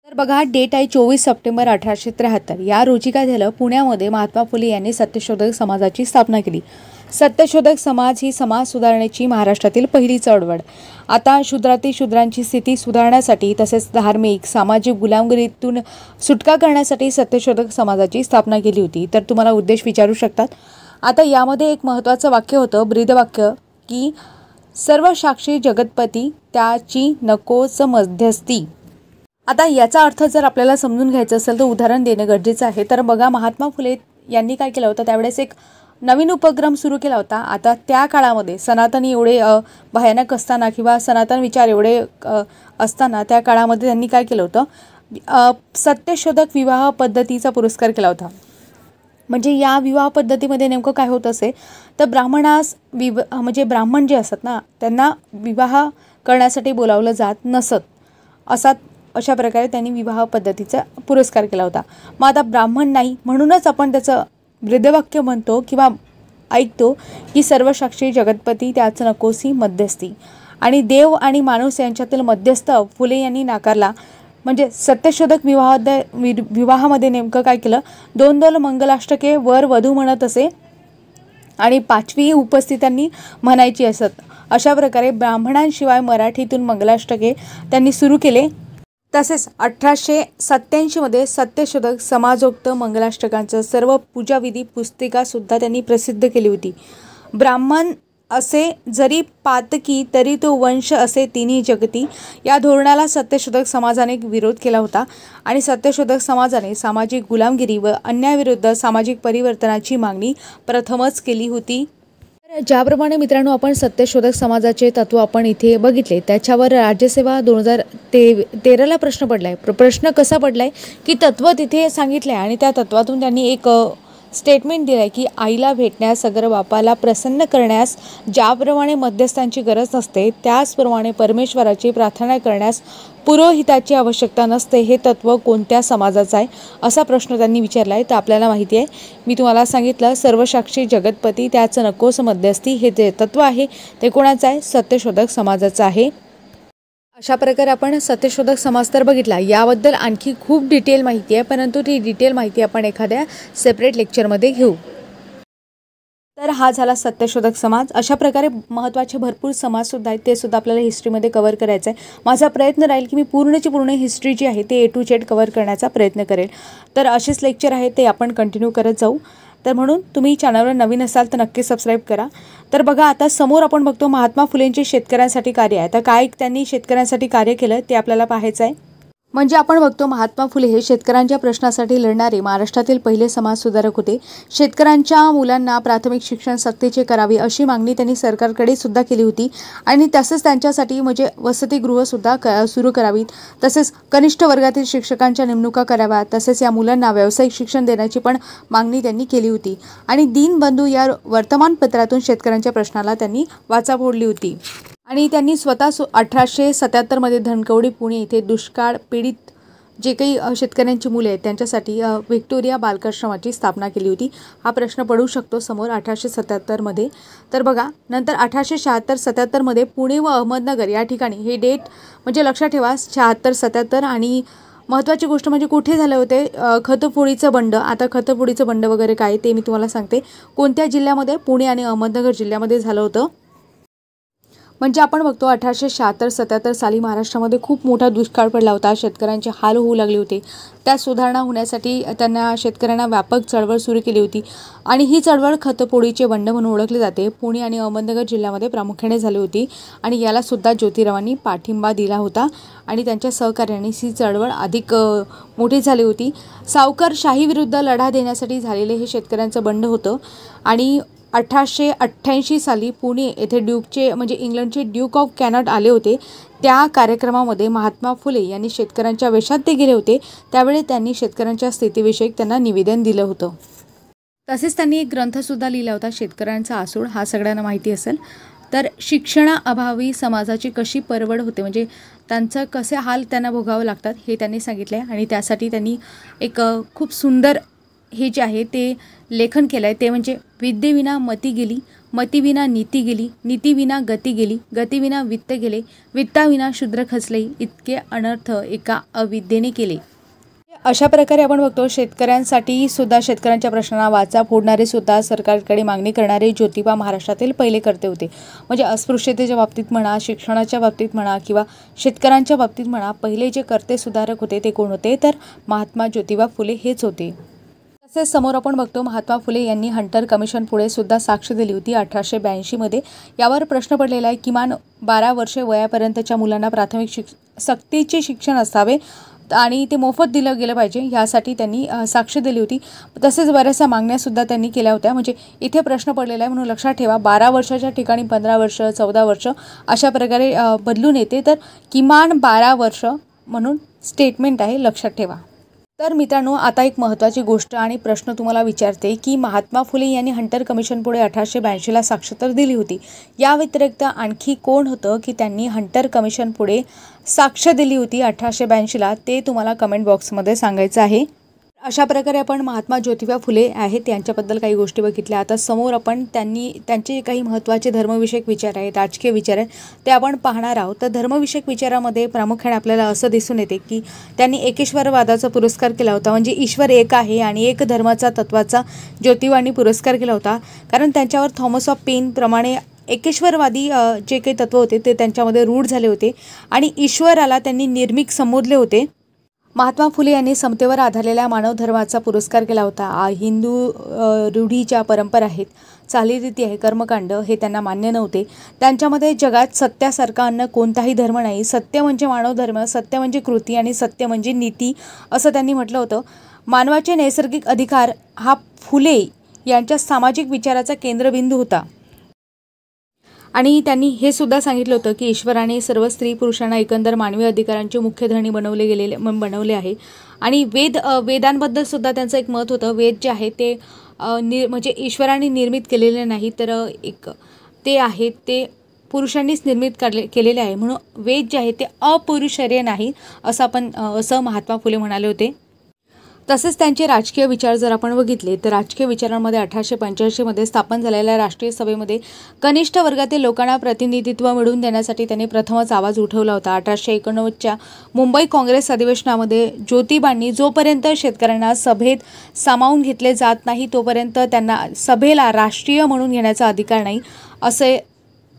तर बघा डेट आहे चोवीस सप्टेंबर अठराशे त्र्याहत्तर या रोजी काय झालं पुण्यामध्ये महात्मा फुले यांनी सत्यशोधक समाजाची स्थापना केली सत्यशोधक समाज ही समाज सुधारण्याची महाराष्ट्रातील पहिली चळवळ आता शूद्रातील शूद्रांची स्थिती सुधारण्यासाठी तसेच धार्मिक सामाजिक गुलामगिरीतून सुटका करण्यासाठी सत्यशोधक समाजाची स्थापना केली होती तर तुम्हाला उद्देश विचारू शकतात आता यामध्ये एक महत्त्वाचं वाक्य होतं ब्रीदवाक्य की सर्व साक्षी जगतपती त्याची नकोच मध्यस्थी आता याचा अर्थ जर आपल्याला समजून घ्यायचा असेल तर उदाहरण देणं गरजेचं आहे तर बघा महात्मा फुले यांनी काय केलं होतं त्यावेळेस एक नवीन उपक्रम सुरू केला होता आता त्या काळामध्ये सनातनी एवढे भयानक असताना किंवा सनातन विचार एवढे असताना त्या काळामध्ये त्यांनी काय केलं होतं सत्यशोधक विवाह पद्धतीचा पुरस्कार केला होता म्हणजे या विवाह पद्धतीमध्ये नेमकं काय होत असे तर ब्राह्मणास विव म्हणजे ब्राह्मण जे असतात ना त्यांना विवाह करण्यासाठी बोलावलं जात नसत असा अशा प्रकारे त्यांनी विवाह पद्धतीचा पुरस्कार केला होता मग आता ब्राह्मण नाही म्हणूनच आपण त्याचं वृद्धवाक्य म्हणतो किंवा ऐकतो की सर्व साक्षी जगतपती त्याच नकोसी मध्यस्थी आणि देव आणि माणूस यांच्यातील मध्यस्थ फुले यांनी नाकारला म्हणजे सत्यशोधक विवाह विवाहामध्ये नेमकं काय केलं दोन दोन मंगलाष्टके वर वधू म्हणत असे आणि पाचवी उपस्थितांनी म्हणायची असत अशा प्रकारे ब्राह्मणांशिवाय मराठीतून मंगलाष्टके त्यांनी सुरू केले तसेच अठराशे सत्त्याऐंशीमध्ये सत्यशोधक समाजोक्त मंगलाष्टकांचं सर्व पूजाविधी पुस्तिकासुद्धा त्यांनी प्रसिद्ध केली होती ब्राह्मण असे जरी पातकी तरी तो वंश असे तिन्ही जगती या धोरणाला सत्यशोधक समाजाने विरोध केला होता आणि सत्यशोधक समाजाने सामाजिक गुलामगिरी व अन्यायाविरुद्ध सामाजिक परिवर्तनाची मागणी प्रथमच केली होती ज्याप्रमाणे मित्रांनो आपण सत्यशोधक समाजाचे तत्व आपण इथे बघितले त्याच्यावर राज्यसेवा दोन हजार ते तेराला प्रश्न पडला आहे प्रश्न कसा पडला आहे की तत्त्व तिथे सांगितलं आहे आणि त्या तत्वातून त्यांनी एक स्टेटमेंट दिलं आहे की आईला भेटण्यास सगर बापाला प्रसन्न करण्यास ज्याप्रमाणे मध्यस्थांची गरज नसते त्याचप्रमाणे परमेश्वराची प्रार्थना करण्यास पुरोहिताची आवश्यकता नसते हे तत्व कोणत्या समाजाचं आहे असा प्रश्न त्यांनी विचारला आहे तर आपल्याला माहिती आहे मी तुम्हाला सांगितलं सर्वसाक्षी जगतपती त्याचं नकोस मध्यस्थी हे जे तत्व आहे ते कोणाचं आहे सत्यशोधक समाजाचं आहे अशा प्रकारे आपण सत्यशोधक समाज तर बघितला याबद्दल आणखी खूप डिटेल माहिती आहे परंतु ती डिटेल माहिती आपण एखाद्या सेपरेट लेक्चरमध्ये घेऊ तर हा झाला सत्यशोधक समाज अशा प्रकारे महत्त्वाचे भरपूर समाजसुद्धा आहेत ते सुद्धा आपल्याला हिस्ट्रीमध्ये कवर करायचं आहे माझा प्रयत्न राहील की मी पूर्णची पूर्ण हिस्ट्री जी आहे ते ए टू झेड कवर करण्याचा प्रयत्न करेल तर असेच लेक्चर आहे ते आपण कंटिन्यू करत जाऊ तर म्हणून तुम्ही चॅनलवर नवीन असाल तर नक्की सबस्क्राईब करा तर बघा आता समोर आपण बघतो महात्मा फुलेंचे शेतकऱ्यांसाठी कार्य आहे तर काय त्यांनी शेतकऱ्यांसाठी कार्य केलं ते आपल्याला पाहायचं आहे म्हणजे आपण बघतो महात्मा फुले हे शेतकऱ्यांच्या प्रश्नासाठी लढणारे महाराष्ट्रातील पहिले समाजसुधारक होते शेतकऱ्यांच्या मुलांना प्राथमिक शिक्षण सक्तीचे करावे अशी मागणी त्यांनी सरकारकडे सुद्धा केली होती आणि तसंच त्यांच्यासाठी म्हणजे वसतिगृहसुद्धा क सुरू करावीत तसेच कनिष्ठ वर्गातील शिक्षकांच्या नेमणुका कराव्या तसेच या मुलांना व्यावसायिक शिक्षण देण्याची पण मागणी त्यांनी केली होती आणि दीनबंधू या वर्तमानपत्रातून शेतकऱ्यांच्या प्रश्नाला त्यांनी वाचा फोडली होती आणि त्यांनी स्वतः सु अठराशे सत्याहत्तरमध्ये धनकवडी पुणे इथे दुष्काळ पीडित जे काही शेतकऱ्यांची मुले आहेत त्यांच्यासाठी व्हिक्टोरिया बालकाश्रमाची स्थापना केली होती हा प्रश्न पडू शकतो समोर अठराशे सत्याहत्तरमध्ये तर बघा नंतर अठराशे शहात्तर सत्याहत्तरमध्ये पुणे व अहमदनगर या ठिकाणी हे डेट म्हणजे लक्षात ठेवा शहात्तर सत्याहत्तर आणि महत्त्वाची गोष्ट म्हणजे कुठे झाले होते खतपोळीचं बंड आता खतपोळीचं बंड वगैरे काय ते मी तुम्हाला सांगते कोणत्या जिल्ह्यामध्ये पुणे आणि अहमदनगर जिल्ह्यामध्ये झालं होतं म्हणजे आपण बघतो अठराशे शहात्तर सत्याहत्तर साली महाराष्ट्रामध्ये खूप मोठा दुष्काळ पडला होता शेतकऱ्यांचे हाल होऊ लागले होते त्या सुधारणा होण्यासाठी त्यांना शेतकऱ्यांना व्यापक चळवळ सुरू केली होती आणि ही चळवळ खतपोळीचे बंड म्हणून ओळखले जाते पुणे आणि अहमदनगर जिल्ह्यामध्ये प्रामुख्याने झाली होती आणि यालासुद्धा ज्योतिरावांनी पाठिंबा दिला होता आणि त्यांच्या सहकार्याने ही चळवळ अधिक मोठी झाली होती विरुद्ध लढा देण्यासाठी झालेले हे शेतकऱ्यांचं बंड होतं आणि अठराशे अठ्ठ्याऐंशी साली पुणे येथे ड्यूकचे म्हणजे इंग्लंडचे ड्यूक ऑफ कॅनॉट आले होते त्या कार्यक्रमामध्ये महात्मा फुले यांनी शेतकऱ्यांच्या वेशात ते गेले होते त्यावेळी त्यांनी शेतकऱ्यांच्या स्थितीविषयी त्यांना निवेदन दिलं होतं तसेच त्यांनी एक ग्रंथसुद्धा लिहिला होता शेतकऱ्यांचा आसूड हा सगळ्यांना माहिती असेल तर शिक्षणाअभावी समाजाची कशी परवड होते म्हणजे त्यांचं कसे हाल त्यांना भोगावं लागतात हे त्यांनी सांगितलं आहे आणि त्यासाठी त्यांनी एक खूप सुंदर हे जे आहे ते लेखन केलं आहे ते म्हणजे विद्येविना मती गेली मतीविना नीती गेली नीतीविना गती गेली गतीविना वित्त गेले वित्ताविना शूद्र खचले इतके अनर्थ एका अविद्येने केले अशा प्रकारे आपण बघतो शेतकऱ्यांसाठी सुद्धा शेतकऱ्यांच्या प्रश्नांना वाचा फोडणारे सुद्धा सरकारकडे मागणी करणारे ज्योतिबा महाराष्ट्रातील पहिले करते होते म्हणजे अस्पृश्यतेच्या बाबतीत म्हणा शिक्षणाच्या बाबतीत म्हणा किंवा शेतकऱ्यांच्या बाबतीत म्हणा पहिले जे करते सुधारक होते ते कोण होते तर महात्मा ज्योतिबा फुले हेच होते तसेच समोर आपण बघतो महात्मा फुले यांनी हंटर कमिशन पुढे सुद्धा साक्ष दिली होती अठराशे ब्याऐंशीमध्ये यावर प्रश्न पडलेला आहे किमान बारा वर्षे वयापर्यंतच्या मुलांना प्राथमिक शिक्ष सक्तीचे शिक्षण असावे आणि ते मोफत दिलं गेलं पाहिजे यासाठी त्यांनी साक्ष दिली होती तसेच बऱ्याचशा मागण्यासुद्धा त्यांनी केल्या होत्या म्हणजे इथे प्रश्न पडलेला आहे म्हणून लक्षात ठेवा बारा वर्षाच्या ठिकाणी पंधरा वर्ष चौदा वर्ष अशा प्रकारे बदलून येते तर किमान बारा वर्ष म्हणून स्टेटमेंट आहे लक्षात ठेवा तर मित्रांनो आता एक महत्त्वाची गोष्ट आणि प्रश्न तुम्हाला विचारते की महात्मा फुले यांनी हंटर कमिशन पुढे अठराशे ब्याऐंशीला साक्ष तर दिली होती या व्यतिरिक्त आणखी कोण होतं की त्यांनी हंटर कमिशन पुढे साक्ष दिली होती अठराशे ब्याऐंशीला ते तुम्हाला कमेंट बॉक्समध्ये सांगायचं आहे अशा प्रकारे आपण महात्मा ज्योतिबा फुले आहेत त्यांच्याबद्दल काही गोष्टी बघितल्या आता समोर आपण त्यांनी त्यांचे काही महत्त्वाचे धर्मविषयक विचार आहेत राजकीय विचार आहेत ते आपण पाहणार आहोत तर धर्मविषयक विचारामध्ये प्रामुख्याने आपल्याला असं दिसून येते की त्यांनी एकेश्वरवादाचा पुरस्कार केला होता म्हणजे ईश्वर एक आहे आणि एक धर्माचा तत्वाचा ज्योतिबांनी पुरस्कार केला होता कारण त्यांच्यावर थॉमस ऑफ पेनप्रमाणे एकेश्वरवादी जे काही तत्व होते ते त्यांच्यामध्ये रूढ झाले होते आणि ईश्वराला त्यांनी निर्मिक संबोधले होते महात्मा फुले यांनी समतेवर आधारलेल्या मानव धर्माचा पुरस्कार केला होता हिंदू रूढी ज्या परंपरा आहेत चालीरीती आहे कर्मकांड हे त्यांना मान्य नव्हते त्यांच्यामध्ये जगात सत्यासारखा अन्न कोणताही धर्म नाही सत्य म्हणजे मानव धर्म सत्य म्हणजे कृती आणि सत्य म्हणजे नीती असं त्यांनी म्हटलं होतं मानवाचे नैसर्गिक अधिकार हा फुले यांच्या सामाजिक विचाराचा केंद्रबिंदू होता आणि त्यांनी हे सुद्धा सांगितलं होतं की ईश्वराने सर्व स्त्री पुरुषांना एकंदर मानवी अधिकारांचे मुख्य धरणी बनवले गेलेले बनवले आहे आणि वेद वेदांबद्दल सुद्धा त्यांचं एक मत होतं वेद जे आहे ते निर म्हणजे ईश्वराने निर्मित केलेले नाही तर एक ते आहे ते पुरुषांनीच निर्मित करले केलेले आहे म्हणून वेद जे आहे ते अपुरुषर्य नाही असं आपण असं महात्मा फुले म्हणाले होते तसेच त्यांचे राजकीय विचार जर आपण बघितले तर राजकीय विचारांमध्ये अठराशे पंच्याऐंशीमध्ये स्थापन झालेल्या राष्ट्रीय सभेमध्ये कनिष्ठ वर्गातील लोकांना प्रतिनिधित्व मिळवून देण्यासाठी त्यांनी प्रथमच आवाज उठवला होता अठराशे एकोणनव्वदच्या मुंबई काँग्रेस अधिवेशनामध्ये ज्योतिबांनी जोपर्यंत शेतकऱ्यांना सभेत सामावून घेतले जात नाही तोपर्यंत त्यांना सभेला राष्ट्रीय म्हणून घेण्याचा अधिकार नाही असे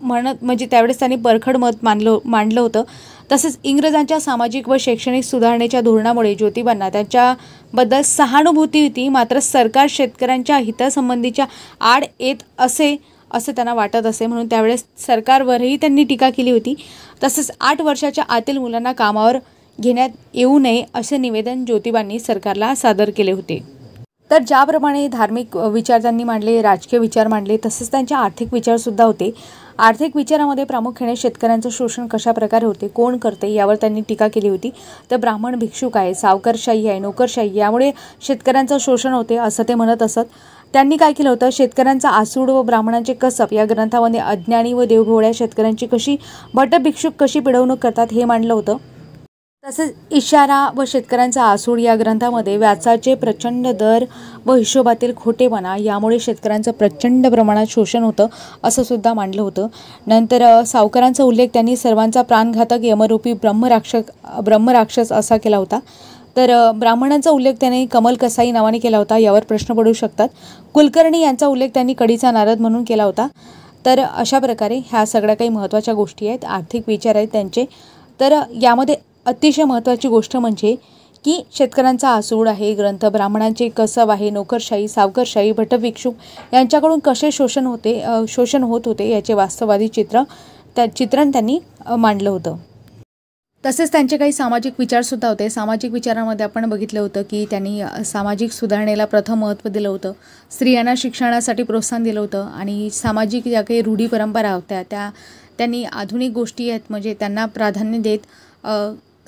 म्हणत म्हणजे त्यावेळेस त्यांनी परखड मत मानलं मांडलं होतं तसेच इंग्रजांच्या सामाजिक व शैक्षणिक सुधारणेच्या धोरणामुळे ज्योतिबांना त्यांच्याबद्दल सहानुभूती होती मात्र सरकार शेतकऱ्यांच्या हितासंबंधीच्या आड येत असे असे त्यांना वाटत असे म्हणून त्यावेळेस सरकारवरही त्यांनी टीका केली होती तसेच आठ वर्षाच्या आतील मुलांना कामावर घेण्यात येऊ नये असे निवेदन ज्योतिबांनी सरकारला सादर केले होते तर ज्याप्रमाणे धार्मिक विचार त्यांनी मांडले राजकीय विचार मांडले तसेच त्यांचे आर्थिक विचारसुद्धा होते आर्थिक विचारामध्ये प्रामुख्याने शेतकऱ्यांचं शोषण कशा प्रकारे होते कोण करते यावर त्यांनी टीका केली होती तर ब्राह्मण भिक्षुक आहे सावकारशाही आहे नोकरशाही यामुळे शेतकऱ्यांचं शोषण होते असं ते म्हणत असत त्यांनी काय केलं होतं शेतकऱ्यांचा आसूड व ब्राह्मणांचे कसब या ग्रंथामध्ये अज्ञानी व देवघोळ्या शेतकऱ्यांची कशी भिक्षुक कशी पिडवणूक करतात हे मांडलं होतं तसेच इशारा व शेतकऱ्यांचा आसूड या ग्रंथामध्ये व्याजाचे प्रचंड दर व हिशोबातील खोटेपणा यामुळे शेतकऱ्यांचं प्रचंड प्रमाणात शोषण होतं असं सुद्धा मांडलं होतं नंतर सावकारांचा उल्लेख त्यांनी सर्वांचा प्राणघातक यमरूपी ब्रह्मराक्षक ब्रह्मराक्षस असा केला होता तर ब्राह्मणांचा उल्लेख त्यांनी कमल कसाई नावाने केला होता यावर प्रश्न पडू शकतात कुलकर्णी यांचा उल्लेख त्यांनी कडीचा नारद म्हणून केला होता तर अशा प्रकारे ह्या सगळ्या काही महत्त्वाच्या गोष्टी आहेत आर्थिक विचार आहेत त्यांचे तर यामध्ये अतिशय महत्त्वाची गोष्ट म्हणजे की शेतकऱ्यांचा आसूड आहे ग्रंथ ब्राह्मणांचे कसब आहे नोकरशाही सावकरशाही भटभिक्षुक यांच्याकडून कसे शोषण होते शोषण होत होते याचे वास्तववादी चित्र त्या चित्रण त्यांनी मांडलं होतं तसेच त्यांचे काही सामाजिक विचारसुद्धा होते सामाजिक विचारामध्ये आपण बघितलं होतं की त्यांनी सामाजिक सुधारणेला प्रथम महत्त्व दिलं होतं स्त्रियांना शिक्षणासाठी प्रोत्साहन दिलं होतं आणि सामाजिक ज्या काही रूढी परंपरा होत्या त्या त्यांनी आधुनिक गोष्टी आहेत म्हणजे त्यांना प्राधान्य देत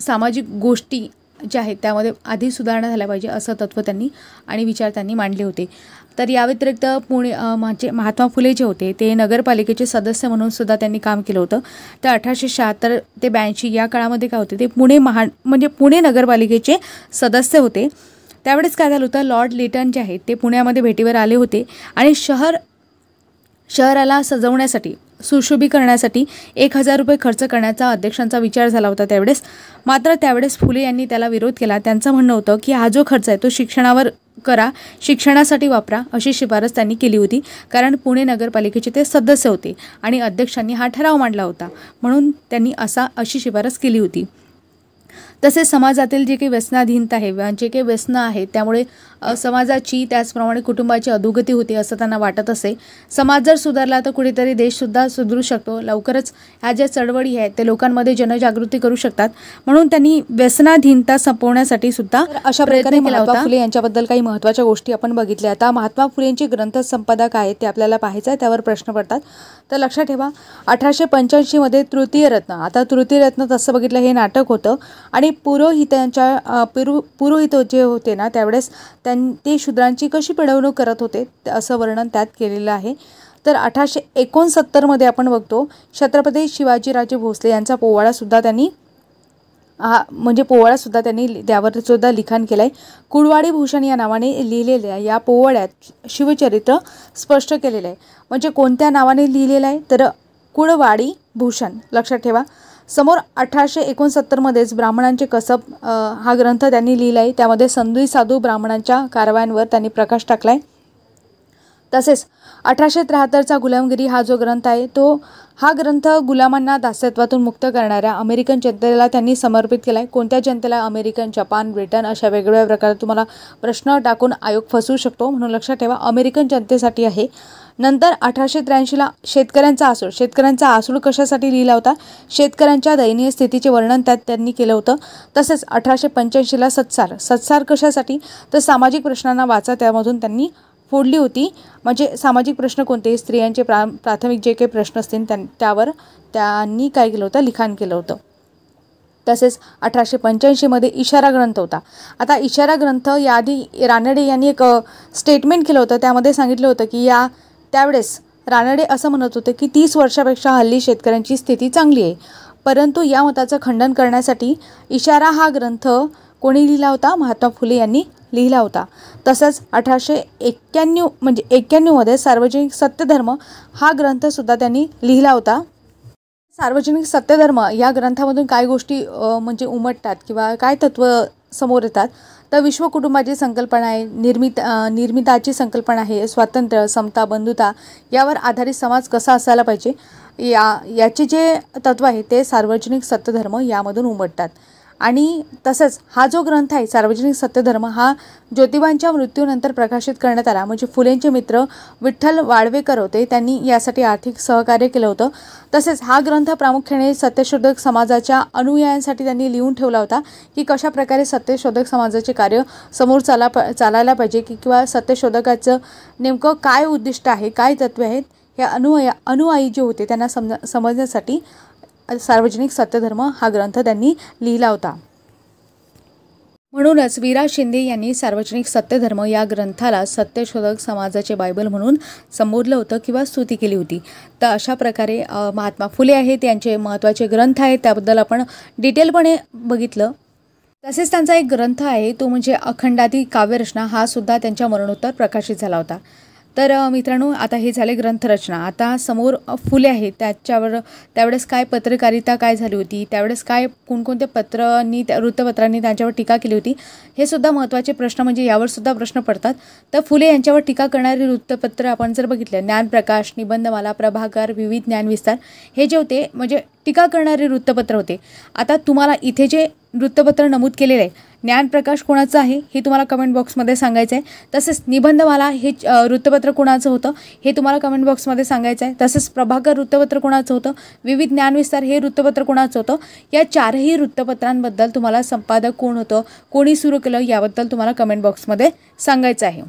सामाजिक गोष्टी ज्या आहेत त्यामध्ये आधी सुधारणा झाल्या पाहिजे असं तत्त्व त्यांनी आणि विचार त्यांनी मांडले होते तर या व्यतिरिक्त पुणे माझे महात्मा फुले जे होते ते नगरपालिकेचे सदस्य म्हणून सुद्धा त्यांनी काम केलं होतं तर अठराशे शहात्तर ते ब्याऐंशी या काळामध्ये काय होते ते पुणे महा म्हणजे पुणे नगरपालिकेचे सदस्य होते त्यावेळेस काय झालं होतं लॉर्ड लिटन जे आहेत ते पुण्यामध्ये भेटीवर आले होते आणि शहर शहराला सजवण्यासाठी सुशोभीकरणासाठी एक हजार रुपये खर्च करण्याचा अध्यक्षांचा विचार झाला होता त्यावेळेस मात्र त्यावेळेस फुले यांनी त्याला विरोध केला त्यांचं म्हणणं होतं की हा जो खर्च आहे तो शिक्षणावर करा शिक्षणासाठी वापरा अशी शिफारस त्यांनी केली होती कारण पुणे नगरपालिकेचे ते सदस्य होते आणि अध्यक्षांनी हा ठराव मांडला होता म्हणून त्यांनी असा अशी शिफारस केली होती तसेच समाजातील जे काही व्यसनाधीनता आहे जे काही व्यसनं आहे त्यामुळे समाजाची त्याचप्रमाणे कुटुंबाची अधोगती होती असं त्यांना वाटत असे समाज जर सुधारला तर कुठेतरी देशसुद्धा सुधरू शकतो लवकरच ह्या ज्या चळवळी आहेत ते लोकांमध्ये जनजागृती करू शकतात म्हणून त्यांनी व्यसनाधीनता संपवण्यासाठी सुद्धा अशा प्रकारे महात्मा फुले यांच्याबद्दल काही महत्त्वाच्या गोष्टी आपण बघितल्या आता महात्मा फुले यांचे ग्रंथ संपादक आहेत ते आपल्याला पाहायचं आहे त्यावर प्रश्न पडतात तर लक्षात ठेवा अठराशे पंच्याऐंशीमध्ये तृतीय रत्न आता तृतीय रत्न तसं बघितलं हे नाटक होतं आणि पुरोहितांच्या यांच्या पुरोहित जे होते ना त्यावेळेस त्या त्यां ते शूद्रांची कशी पिळवणूक करत होते असं वर्णन त्यात केलेलं आहे तर अठराशे एकोणसत्तरमध्ये आपण बघतो छत्रपती शिवाजीराजे भोसले यांचा पोवाळासुद्धा त्यांनी हा म्हणजे पोवाडासुद्धा त्यांनी सुद्धा लिखाण केलं आहे कुळवाडी भूषण या नावाने लिहिलेल्या या पोवाड्यात शिवचरित्र स्पष्ट केलेलं आहे म्हणजे कोणत्या नावाने लिहिलेलं आहे तर कुळवाडी भूषण लक्षात ठेवा समोर अठराशे एकोणसत्तरमध्येच ब्राह्मणांचे कसब हा ग्रंथ त्यांनी लिहिला आहे त्यामध्ये संधी साधू ब्राह्मणांच्या कारवायांवर त्यांनी प्रकाश टाकला आहे तसेच अठराशे त्र्याहत्तरचा गुलामगिरी हा जो ग्रंथ आहे तो हा ग्रंथ गुलामांना दास्यत्वातून मुक्त करणाऱ्या अमेरिकन जनतेला त्यांनी समर्पित केला आहे कोणत्या जनतेला अमेरिकन जपान ब्रिटन अशा वेगवेगळ्या प्रकारे तुम्हाला प्रश्न टाकून आयोग फसवू शकतो म्हणून लक्षात ठेवा अमेरिकन जनतेसाठी आहे नंतर अठराशे त्र्याऐंशीला शेतकऱ्यांचा आसूड शेतकऱ्यांचा आसूड कशासाठी लिहिला होता शेतकऱ्यांच्या दयनीय स्थितीचे वर्णन त्यात त्यांनी केलं होतं तसंच अठराशे पंच्याऐंशीला सत्सार सत्सार कशासाठी तर सामाजिक प्रश्नांना वाचा त्यामधून त्यांनी फोडली होती म्हणजे सामाजिक प्रश्न कोणते स्त्रियांचे प्रा प्राथमिक जे काही प्रश्न असतील त्यां त्यावर त्यांनी काय केलं होतं लिखाण केलं होतं तसेच अठराशे पंच्याऐंशीमध्ये इशारा ग्रंथ होता आता इशारा ग्रंथ याआधी रानडे यांनी एक स्टेटमेंट केलं होतं त्यामध्ये सांगितलं होतं की या त्यावेळेस रानडे असं म्हणत होते की तीस वर्षापेक्षा हल्ली शेतकऱ्यांची स्थिती चांगली आहे परंतु या मताचं खंडन करण्यासाठी इशारा हा ग्रंथ कोणी लिहिला होता महात्मा फुले यांनी लिहिला होता तसंच अठराशे एक्क्याण्णव म्हणजे एक्क्याण्णवमध्ये सार्वजनिक सत्यधर्म हा ग्रंथसुद्धा त्यांनी लिहिला होता सार्वजनिक सत्यधर्म या ग्रंथामधून काय गोष्टी म्हणजे उमटतात किंवा काय तत्व समोर येतात तर कुटुंबाची संकल्पना आहे निर्मित निर्मिताची संकल्पना आहे स्वातंत्र्य समता बंधुता यावर आधारित समाज कसा असायला पाहिजे या याचे जे तत्व आहे ते सार्वजनिक सत्यधर्म यामधून उमटतात आणि तसंच हा जो ग्रंथ आहे सार्वजनिक सत्यधर्म हा ज्योतिबांच्या मृत्यूनंतर प्रकाशित करण्यात आला म्हणजे फुलेंचे मित्र विठ्ठल वाडवेकर होते त्यांनी यासाठी आर्थिक सहकार्य केलं होतं तसेच हा ग्रंथ प्रामुख्याने सत्यशोधक समाजाच्या अनुयायांसाठी त्यांनी लिहून ठेवला होता की कशा प्रकारे सत्यशोधक समाजाचे कार्य समोर चाला चालायला पाहिजे की किंवा सत्यशोधकाचं नेमकं काय उद्दिष्ट आहे काय तत्त्वे आहेत हे अनुया अनुयायी जे होते त्यांना समजा समजण्यासाठी सार्वजनिक सत्यधर्म हा ग्रंथ त्यांनी लिहिला होता म्हणूनच वीरा शिंदे यांनी सार्वजनिक सत्यधर्म या ग्रंथाला सत्यशोधक समाजाचे बायबल म्हणून संबोधलं होतं किंवा स्तुती केली होती तर अशा प्रकारे महात्मा फुले आहेत यांचे महत्त्वाचे ग्रंथ आहेत त्याबद्दल आपण डिटेलपणे बघितलं तसेच त्यांचा एक ग्रंथ आहे तो म्हणजे अखंडादी काव्यरचना हा सुद्धा त्यांच्या मरणोत्तर प्रकाशित झाला होता तर मित्रांनो आता हे झाले ग्रंथरचना आता समोर फुले आहेत त्याच्यावर त्यावेळेस काय पत्रकारिता काय झाली होती त्यावेळेस काय कोणकोणत्या पत्रांनी त्या वृत्तपत्रांनी त्यांच्यावर टीका केली होती हे सुद्धा महत्त्वाचे प्रश्न म्हणजे यावर सुद्धा प्रश्न पडतात तर फुले यांच्यावर टीका करणारी वृत्तपत्र आपण जर बघितलं ज्ञानप्रकाश निबंधमाला प्रभाकर विविध ज्ञानविस्तार हे जे होते म्हणजे टीका करणारे वृत्तपत्र होते आता तुम्हाला इथे जे वृत्तपत्र नमूद केलेलं आहे ज्ञानप्रकाश कोणाचं आहे हे तुम्हाला कमेंट बॉक्समध्ये सांगायचं आहे तसेच निबंधमाला हे वृत्तपत्र कोणाचं होतं हे तुम्हाला कमेंट बॉक्समध्ये सांगायचं आहे तसेच प्रभाकर वृत्तपत्र कोणाचं होतं विविध ज्ञानविस्तार हे वृत्तपत्र कोणाचं होतं या चारही वृत्तपत्रांबद्दल तुम्हाला संपादक कोण होतं कोणी सुरू केलं याबद्दल तुम्हाला कमेंट बॉक्समध्ये सांगायचं आहे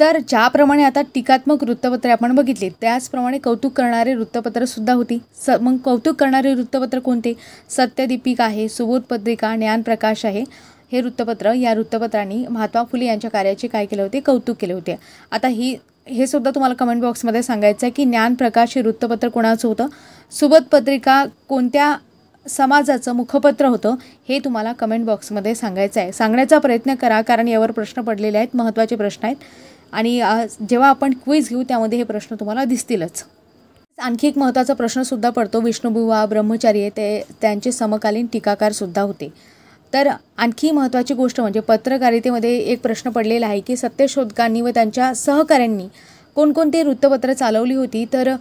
तर ज्याप्रमाणे आता टीकात्मक वृत्तपत्रे आपण बघितली त्याचप्रमाणे कौतुक करणारे वृत्तपत्रसुद्धा होती स मग कौतुक करणारे वृत्तपत्र कोणते सत्यदीपिका आहे सुबोध पत्रिका ज्ञानप्रकाश आहे हे वृत्तपत्र या वृत्तपत्रांनी महात्मा फुले यांच्या कार्याचे काय केले होते कौतुक केले होते आता ही हे सुद्धा तुम्हाला कमेंट बॉक्समध्ये सांगायचं आहे की ज्ञानप्रकाश हे वृत्तपत्र कोणाचं होतं सुबोध पत्रिका कोणत्या समाजाचं मुखपत्र होतं हे तुम्हाला कमेंट बॉक्समध्ये सांगायचं आहे सांगण्याचा प्रयत्न करा कारण यावर प्रश्न पडलेले आहेत महत्त्वाचे प्रश्न आहेत आणि जेव्हा आपण क्विज घेऊ त्यामध्ये हे प्रश्न तुम्हाला दिसतीलच आणखी एक महत्त्वाचा प्रश्नसुद्धा पडतो विष्णुबुवा ब्रह्मचारी ते त्यांचे समकालीन टीकाकारसुद्धा होते तर आणखी महत्त्वाची गोष्ट म्हणजे पत्रकारितेमध्ये एक प्रश्न पडलेला आहे की सत्यशोधकांनी व त्यांच्या सहकाऱ्यांनी कोणकोणती वृत्तपत्रं चालवली होती तर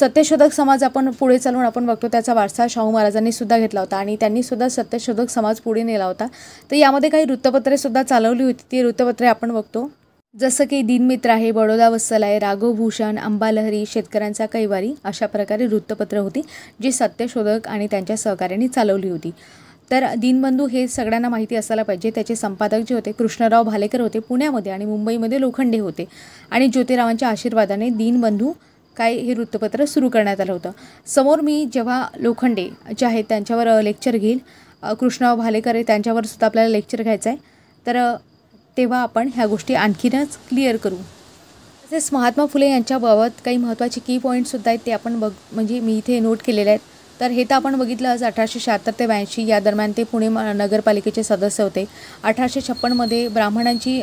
सत्यशोधक समाज आपण पुढे चालवून आपण बघतो त्याचा वारसा शाहू महाराजांनी सुद्धा घेतला होता आणि त्यांनी सुद्धा सत्यशोधक समाज पुढे नेला होता तर यामध्ये काही वृत्तपत्रेसुद्धा चालवली होती ती वृत्तपत्रे आपण बघतो जसं की दिनमित्र आहे बडोदा वत्सल आहे राघवभूषण अंबालहरी शेतकऱ्यांचा कैवारी अशा प्रकारे वृत्तपत्र होती जी सत्यशोधक आणि त्यांच्या सहकार्याने चालवली होती तर दीनबंधू हे सगळ्यांना माहिती असायला पाहिजे त्याचे संपादक जे होते कृष्णराव भालेकर होते पुण्यामध्ये आणि मुंबईमध्ये लोखंडे होते आणि ज्योतिरावांच्या आशीर्वादाने दीनबंधू काय हे वृत्तपत्र सुरू करण्यात आलं होतं समोर मी जेव्हा लोखंडे जे आहेत त्यांच्यावर लेक्चर घेईल कृष्णराव भालेकर त्यांच्यावर सुद्धा आपल्याला लेक्चर घ्यायचं आहे तर तेव्हा आपण ह्या गोष्टी आणखीनच क्लिअर करू तसेच महात्मा फुले यांच्याबाबत काही महत्त्वाचे की पॉईंटसुद्धा आहेत ते आपण बघ म्हणजे मी इथे नोट केलेले आहेत तर हे तर आपण बघितलंच अठराशे शहात्तर ते ब्याऐंशी या दरम्यान ते पुणे नगरपालिकेचे सदस्य होते अठराशे छप्पनमध्ये ब्राह्मणांची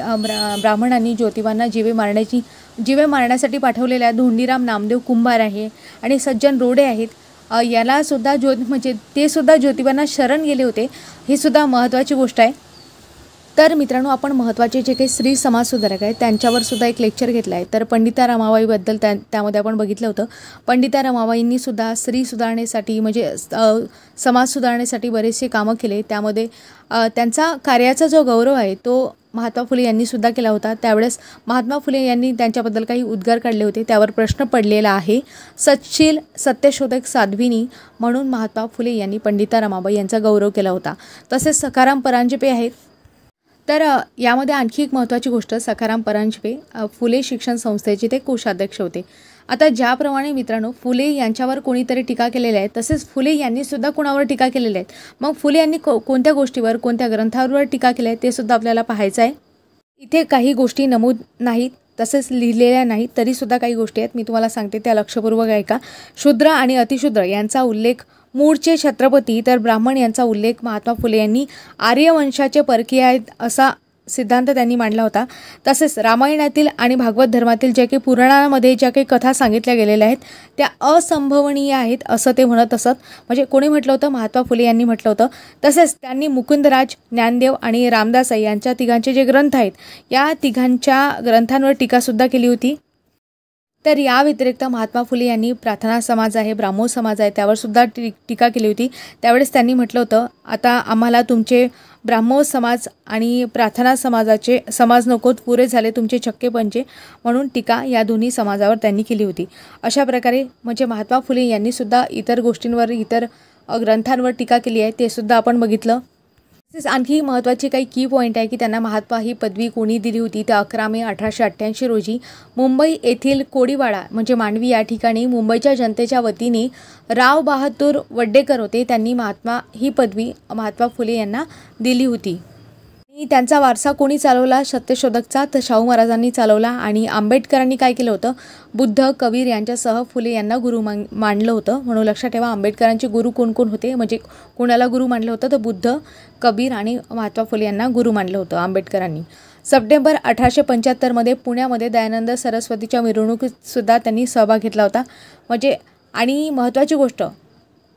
ब्राह्मणांनी ज्योतिबांना जिवे मारण्याची जिवे मारण्यासाठी पाठवलेल्या धोंडीराम नामदेव कुंभार आहे आणि सज्जन रोडे आहेत यालासुद्धा ज्यो म्हणजे ते सुद्धा ज्योतिबांना शरण गेले होते ही सुद्धा महत्त्वाची गोष्ट आहे तर मित्रांनो आपण महत्त्वाचे जे काही स्त्री समाजसुधारक आहेत त्यांच्यावर सुद्धा एक लेक्चर घेतलं आहे तर पंडिता रमाबाईबद्दल त्या त्यामध्ये आपण बघितलं होतं पंडिता रमाबाईंनीसुद्धा सुद्धा स्त्री सुधारणेसाठी म्हणजे समाज सुधारणेसाठी बरेचसे कामं केले त्यामध्ये त्यांचा कार्याचा जो गौरव आहे तो महात्मा फुले यांनी सुद्धा केला होता त्यावेळेस महात्मा फुले यांनी त्यांच्याबद्दल काही उद्गार काढले होते त्यावर प्रश्न पडलेला आहे सचशील सत्यशोधक साध्वीनी म्हणून महात्मा फुले यांनी पंडिता रमाबाई यांचा गौरव केला होता तसेच सकाराम परांजपे आहेत तर यामध्ये आणखी एक महत्त्वाची गोष्ट सखाराम परांजपे फुले शिक्षण संस्थेचे ते कोषाध्यक्ष होते आता ज्याप्रमाणे मित्रांनो फुले यांच्यावर कोणीतरी टीका केलेल्या आहे तसेच फुले यांनीसुद्धा कोणावर टीका केलेल्या आहेत मग फुले यांनी को कोणत्या गोष्टीवर कोणत्या ग्रंथावर टीका केल्या आहेत तेसुद्धा आपल्याला पाहायचं आहे इथे काही गोष्टी नमूद नाहीत तसेच लिहिलेल्या नाहीत तरीसुद्धा काही गोष्टी आहेत मी तुम्हाला सांगते त्या लक्षपूर्वक आहे का शूद्र आणि अतिशूद्र यांचा उल्लेख मूळचे छत्रपती तर ब्राह्मण यांचा उल्लेख महात्मा फुले यांनी आर्यवंशाचे परकीय आहेत असा सिद्धांत त्यांनी मांडला होता तसेच रामायणातील आणि भागवत धर्मातील ज्या काही पुराणामध्ये ज्या काही कथा सांगितल्या गेलेल्या आहेत त्या असंभवनीय आहेत असं ते म्हणत असत म्हणजे कोणी म्हटलं होतं महात्मा फुले यांनी म्हटलं होतं तसेच त्यांनी मुकुंदराज ज्ञानदेव आणि रामदास यांच्या तिघांचे जे ग्रंथ आहेत या तिघांच्या ग्रंथांवर टीकासुद्धा केली होती तर या व्यतिरिक्त महात्मा फुले यांनी प्रार्थना समाज आहे ब्राह्मो समाज आहे त्यावर सुद्धा टी टीका केली होती त्यावेळेस त्यांनी म्हटलं होतं आता आम्हाला तुमचे ब्राह्मो समाज आणि प्रार्थना समाजाचे समाज नकोत पुरे झाले तुमचे छक्के पंचे म्हणून टीका या दोन्ही समाजावर त्यांनी केली होती अशा प्रकारे म्हणजे महात्मा फुले यांनीसुद्धा इतर गोष्टींवर इतर ग्रंथांवर टीका केली आहे ते सुद्धा आपण बघितलं तसेच आणखी महत्त्वाची काही की पॉईंट आहे की त्यांना महात्मा ही पदवी कोणी दिली होती तर अकरा मे अठराशे अठ्ठ्याऐंशी रोजी मुंबई येथील कोडीवाडा म्हणजे मांडवी या ठिकाणी मुंबईच्या जनतेच्या वतीने राव बहादूर वड्डेकर होते त्यांनी महात्मा ही पदवी महात्मा फुले यांना दिली होती त्यांचा वारसा कोणी चालवला सत्यशोधकचा तर शाहू महाराजांनी चालवला आणि आंबेडकरांनी काय केलं होतं बुद्ध कबीर यांच्यासह फुले यांना गुरु मान मानलं होतं म्हणून लक्षात ठेवा आंबेडकरांचे गुरु कोण कोण होते म्हणजे कोणाला गुरु मानलं होतं तर बुद्ध कबीर आणि महात्मा फुले यांना गुरु मानलं होतं आंबेडकरांनी सप्टेंबर अठराशे पंच्याहत्तरमध्ये पुण्यामध्ये दयानंद सरस्वतीच्या मिरवणुकीतसुद्धा त्यांनी सहभाग घेतला होता म्हणजे आणि महत्त्वाची गोष्ट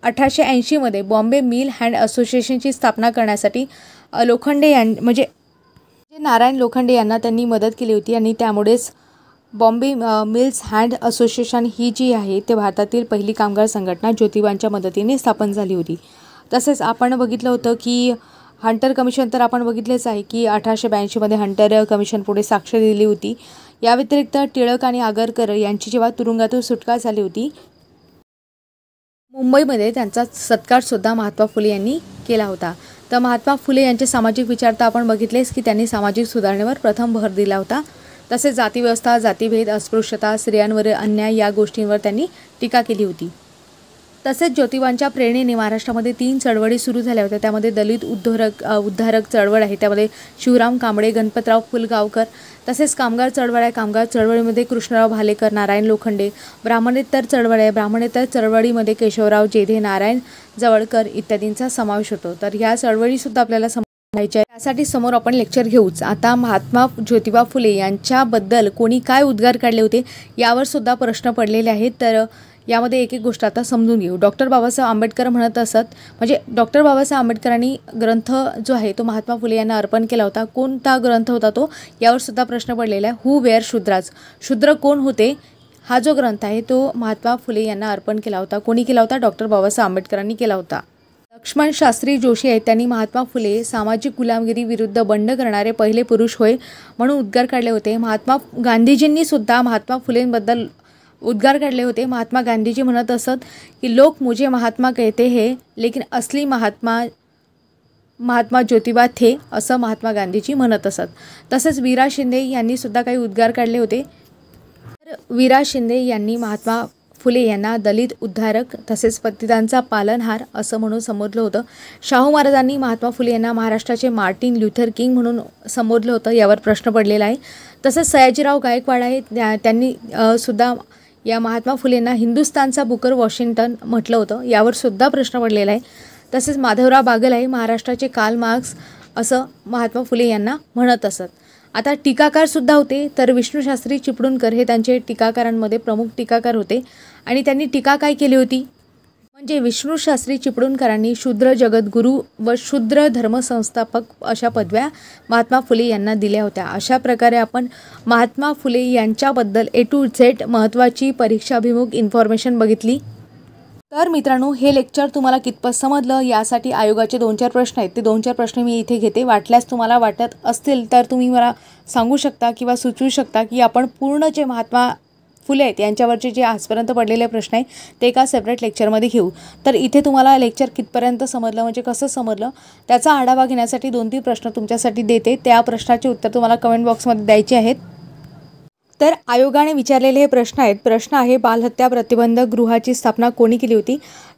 अठराशे ऐंशीमध्ये बॉम्बे मिल हँड असोसिएशनची स्थापना करण्यासाठी लोखंडे यां म्हणजे नारायण लोखंडे यांना त्यांनी मदत केली होती आणि त्यामुळेच बॉम्बे मिल्स हँड असोसिएशन ही जी आहे ते भारतातील पहिली कामगार संघटना ज्योतिबांच्या मदतीने स्थापन झाली होती तसेच आपण बघितलं होतं की हंटर कमिशन तर आपण बघितलेच आहे की अठराशे ब्याऐंशीमध्ये हंटर कमिशन पुढे साक्ष दिली होती या व्यतिरिक्त टिळक आणि आगरकर यांची जेव्हा तुरुंगातून सुटका झाली होती मुंबईमध्ये त्यांचा सत्कारसुद्धा महात्मा फुले यांनी केला होता तर महात्मा फुले यांचे सामाजिक विचार तर आपण बघितलेच की त्यांनी सामाजिक सुधारणेवर प्रथम भर दिला होता तसेच जातीव्यवस्था जातीभेद अस्पृश्यता स्त्रियांवरील अन्याय या गोष्टींवर त्यांनी टीका केली होती तसेच ज्योतिबांच्या प्रेरणेने महाराष्ट्रामध्ये तीन चळवळी सुरू झाल्या होत्या त्यामध्ये दलित उद्धोरक उद्धारक चळवळ आहे त्यामध्ये शिवराम कांबळे गणपतराव फुलगावकर तसेच कामगार चळवळ आहे कामगार चळवळीमध्ये कृष्णराव भालेकर नारायण लोखंडे ब्राह्मणेतर चळवळ आहे ब्राह्मणेतर चळवळीमध्ये केशवराव जेधे नारायण जवळकर इत्यादींचा समावेश होतो तर ह्या चळवळीसुद्धा आपल्याला आहे त्यासाठी समोर आपण लेक्चर घेऊच आता महात्मा ज्योतिबा फुले यांच्याबद्दल कोणी काय उद्गार काढले होते यावर सुद्धा प्रश्न पडलेले आहेत तर यामध्ये एक एक गोष्ट आता समजून घेऊ डॉक्टर बाबासाहेब आंबेडकर म्हणत असत म्हणजे डॉक्टर बाबासाहेब आंबेडकरांनी ग्रंथ जो आहे तो महात्मा फुले यांना अर्पण केला होता कोणता ग्रंथ होता तो यावर सुद्धा प्रश्न पडलेला आहे हू वेअर शुद्राज शुद्र कोण होते हा जो ग्रंथ आहे तो महात्मा फुले यांना अर्पण केला होता कोणी केला होता डॉक्टर बाबासाहेब आंबेडकरांनी केला होता लक्ष्मण शास्त्री जोशी आहेत त्यांनी महात्मा फुले सामाजिक गुलामगिरी विरुद्ध बंड करणारे पहिले पुरुष होय म्हणून उद्गार काढले होते महात्मा गांधीजींनी सुद्धा महात्मा फुलेंबद्दल उद्गार काढले होते महात्मा गांधीजी म्हणत असत की लोक मुझे महात्मा कहते हे लेकिन असली महात्मा महात्मा ज्योतिबा थे असं महात्मा गांधीजी म्हणत असत तसेच वीरा शिंदे यांनी सुद्धा काही उद्गार काढले होते तर वीरा शिंदे यांनी महात्मा फुले यांना दलित उद्धारक तसेच पतितांचा पालनहार असं म्हणून संबोधलं होतं शाहू महाराजांनी महात्मा फुले यांना महाराष्ट्राचे मार्टिन ल्युथर किंग म्हणून संबोधलं होतं यावर प्रश्न पडलेला आहे तसंच सयाजीराव गायकवाड आहे त्या त्यांनी सुद्धा या महात्मा फुलेंना हिंदुस्तानचा बुकर वॉशिंग्टन म्हटलं होतं यावर सुद्धा प्रश्न पडलेला आहे तसेच माधवराव आहे महाराष्ट्राचे काल मार्क्स असं महात्मा फुले यांना म्हणत असत आता टीकाकारसुद्धा होते तर विष्णूशास्त्री चिपळूणकर हे त्यांचे टीकाकारांमध्ये प्रमुख टीकाकार होते आणि त्यांनी टीका काय केली होती म्हणजे विष्णूशास्त्री चिपळूणकरांनी शूद्र जगद्गुरू व शूद्र धर्मसंस्थापक अशा पदव्या महात्मा फुले यांना दिल्या होत्या अशा प्रकारे आपण महात्मा फुले यांच्याबद्दल ए टू झेड महत्त्वाची परीक्षाभिमुख इन्फॉर्मेशन बघितली तर मित्रांनो हे लेक्चर तुम्हाला कितपत समजलं यासाठी आयोगाचे दोन चार प्रश्न आहेत ते दोन चार प्रश्न मी इथे घेते वाटल्यास तुम्हाला वाटत असतील तर तुम्ही मला सांगू शकता किंवा सुचवू शकता की आपण पूर्ण जे महात्मा फुले आहेत यांच्यावरचे जे आजपर्यंत पडलेले प्रश्न आहेत ते एका सेपरेट लेक्चरमध्ये घेऊ तर इथे तुम्हाला लेक्चर कितपर्यंत समजलं म्हणजे कसं समजलं त्याचा आढावा घेण्यासाठी दोन तीन प्रश्न तुमच्यासाठी देते त्या प्रश्नाचे उत्तर तुम्हाला कमेंट बॉक्समध्ये द्यायचे आहेत तर आयोगाने विचारलेले हे प्रश्न आहेत प्रश्न आहे बालहत्या प्रतिबंधक गृहाची स्थापना कोणी केली होती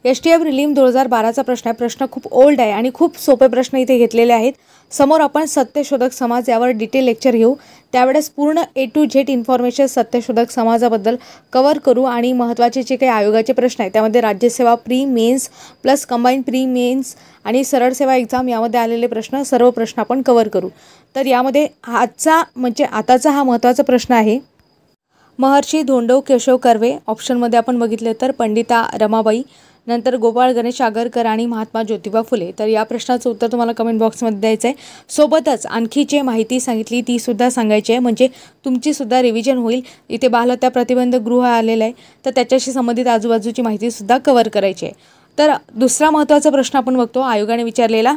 एस टी एफ रिलीम दोन हजार बाराचा प्रश्न आहे प्रश्न खूप ओल्ड आहे आणि खूप सोपे प्रश्न इथे घेतलेले आहेत समोर आपण सत्यशोधक समाज यावर डिटेल लेक्चर घेऊ त्यावेळेस पूर्ण ए टू झेड इन्फॉर्मेशन सत्यशोधक समाजाबद्दल कवर करू आणि महत्त्वाचे जे काही आयोगाचे प्रश्न आहेत त्यामध्ये राज्यसेवा pre mains plus combine pre mains आणि सरळ सेवा एक्झाम यामध्ये आलेले प्रश्न सर्व प्रश्न आपण कवर करू तर यामध्ये आजचा म्हणजे आताचा हा महत्त्वाचा प्रश्न आहे महर्षी धोंडव केशव कर्वे ऑप्शनमध्ये आपण बघितलं तर पंडिता रमाबाई नंतर गोपाळ गणेश आगरकर आणि महात्मा ज्योतिबा फुले तर या प्रश्नाचं उत्तर तुम्हाला कमेंट बॉक्समध्ये द्यायचं आहे सोबतच आणखी जे माहिती सांगितली ती सुद्धा सांगायची आहे म्हणजे तुमची सुद्धा रिव्हिजन होईल इथे त्या प्रतिबंध गृह आलेलं आहे तर त्याच्याशी संबंधित आजूबाजूची माहितीसुद्धा कव्हर करायची आहे तर दुसरा महत्त्वाचा प्रश्न आपण बघतो आयोगाने विचारलेला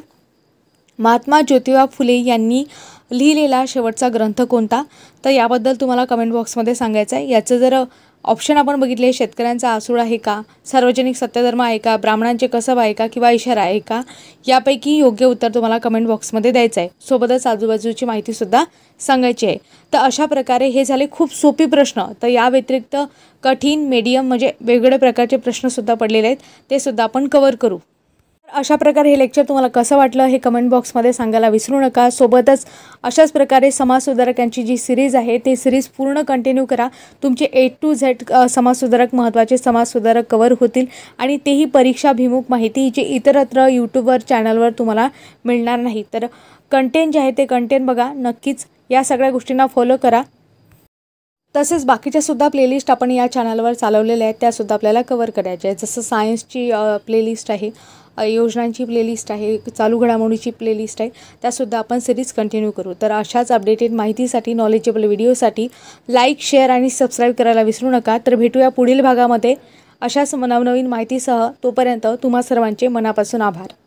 महात्मा ज्योतिबा फुले यांनी लिहिलेला शेवटचा ग्रंथ कोणता तर याबद्दल तुम्हाला कमेंट बॉक्समध्ये सांगायचं आहे याचं जर ऑप्शन आपण बघितले शेतकऱ्यांचा आसूड आहे का सार्वजनिक सत्यधर्म आहे का ब्राह्मणांचे कसब आहे का किंवा इशारा आहे का यापैकी योग्य उत्तर तुम्हाला कमेंट बॉक्समध्ये द्यायचं आहे सोबतच आजूबाजूची माहितीसुद्धा सांगायची आहे तर अशा प्रकारे हे झाले खूप सोपी प्रश्न तर या व्यतिरिक्त कठीण मीडियम म्हणजे वेगवेगळ्या प्रकारचे प्रश्नसुद्धा पडलेले आहेत ते सुद्धा आपण कवर करू अशा प्रकारे हे लेक्चर तुम्हाला कसं वाटलं हे कमेंट बॉक्समध्ये सांगायला विसरू नका सोबतच अशाच प्रकारे समाजसुधारकांची यांची जी सिरीज आहे ते सिरीज पूर्ण कंटिन्यू करा तुमचे ए टू झेड समाजसुधारक महत्त्वाचे समाजसुधारक कवर होतील आणि तेही परीक्षाभिमुख माहिती जे इतरत्र यूट्यूबवर चॅनलवर तुम्हाला मिळणार नाही तर कंटेंट जे आहे ते कंटेंट बघा नक्कीच या सगळ्या गोष्टींना फॉलो करा तसेच बाकीच्यासुद्धा प्लेलिस्ट आपण या चॅनलवर चालवलेल्या आहेत त्यासुद्धा आपल्याला कवर करायच्या आहेत जसं सायन्सची प्लेलिस्ट आहे योजनांची प्लेलिस्ट आहे चालू घडामोडीची प्लेलिस्ट आहे त्यासुद्धा आपण सिरीज कंटिन्यू करू तर अशाच अपडेटेड माहितीसाठी नॉलेजेबल व्हिडिओसाठी लाईक शेअर आणि सबस्क्राईब करायला विसरू नका तर भेटूया पुढील भागामध्ये अशाच नवनवीन माहितीसह तोपर्यंत तुम्हा सर्वांचे मनापासून आभार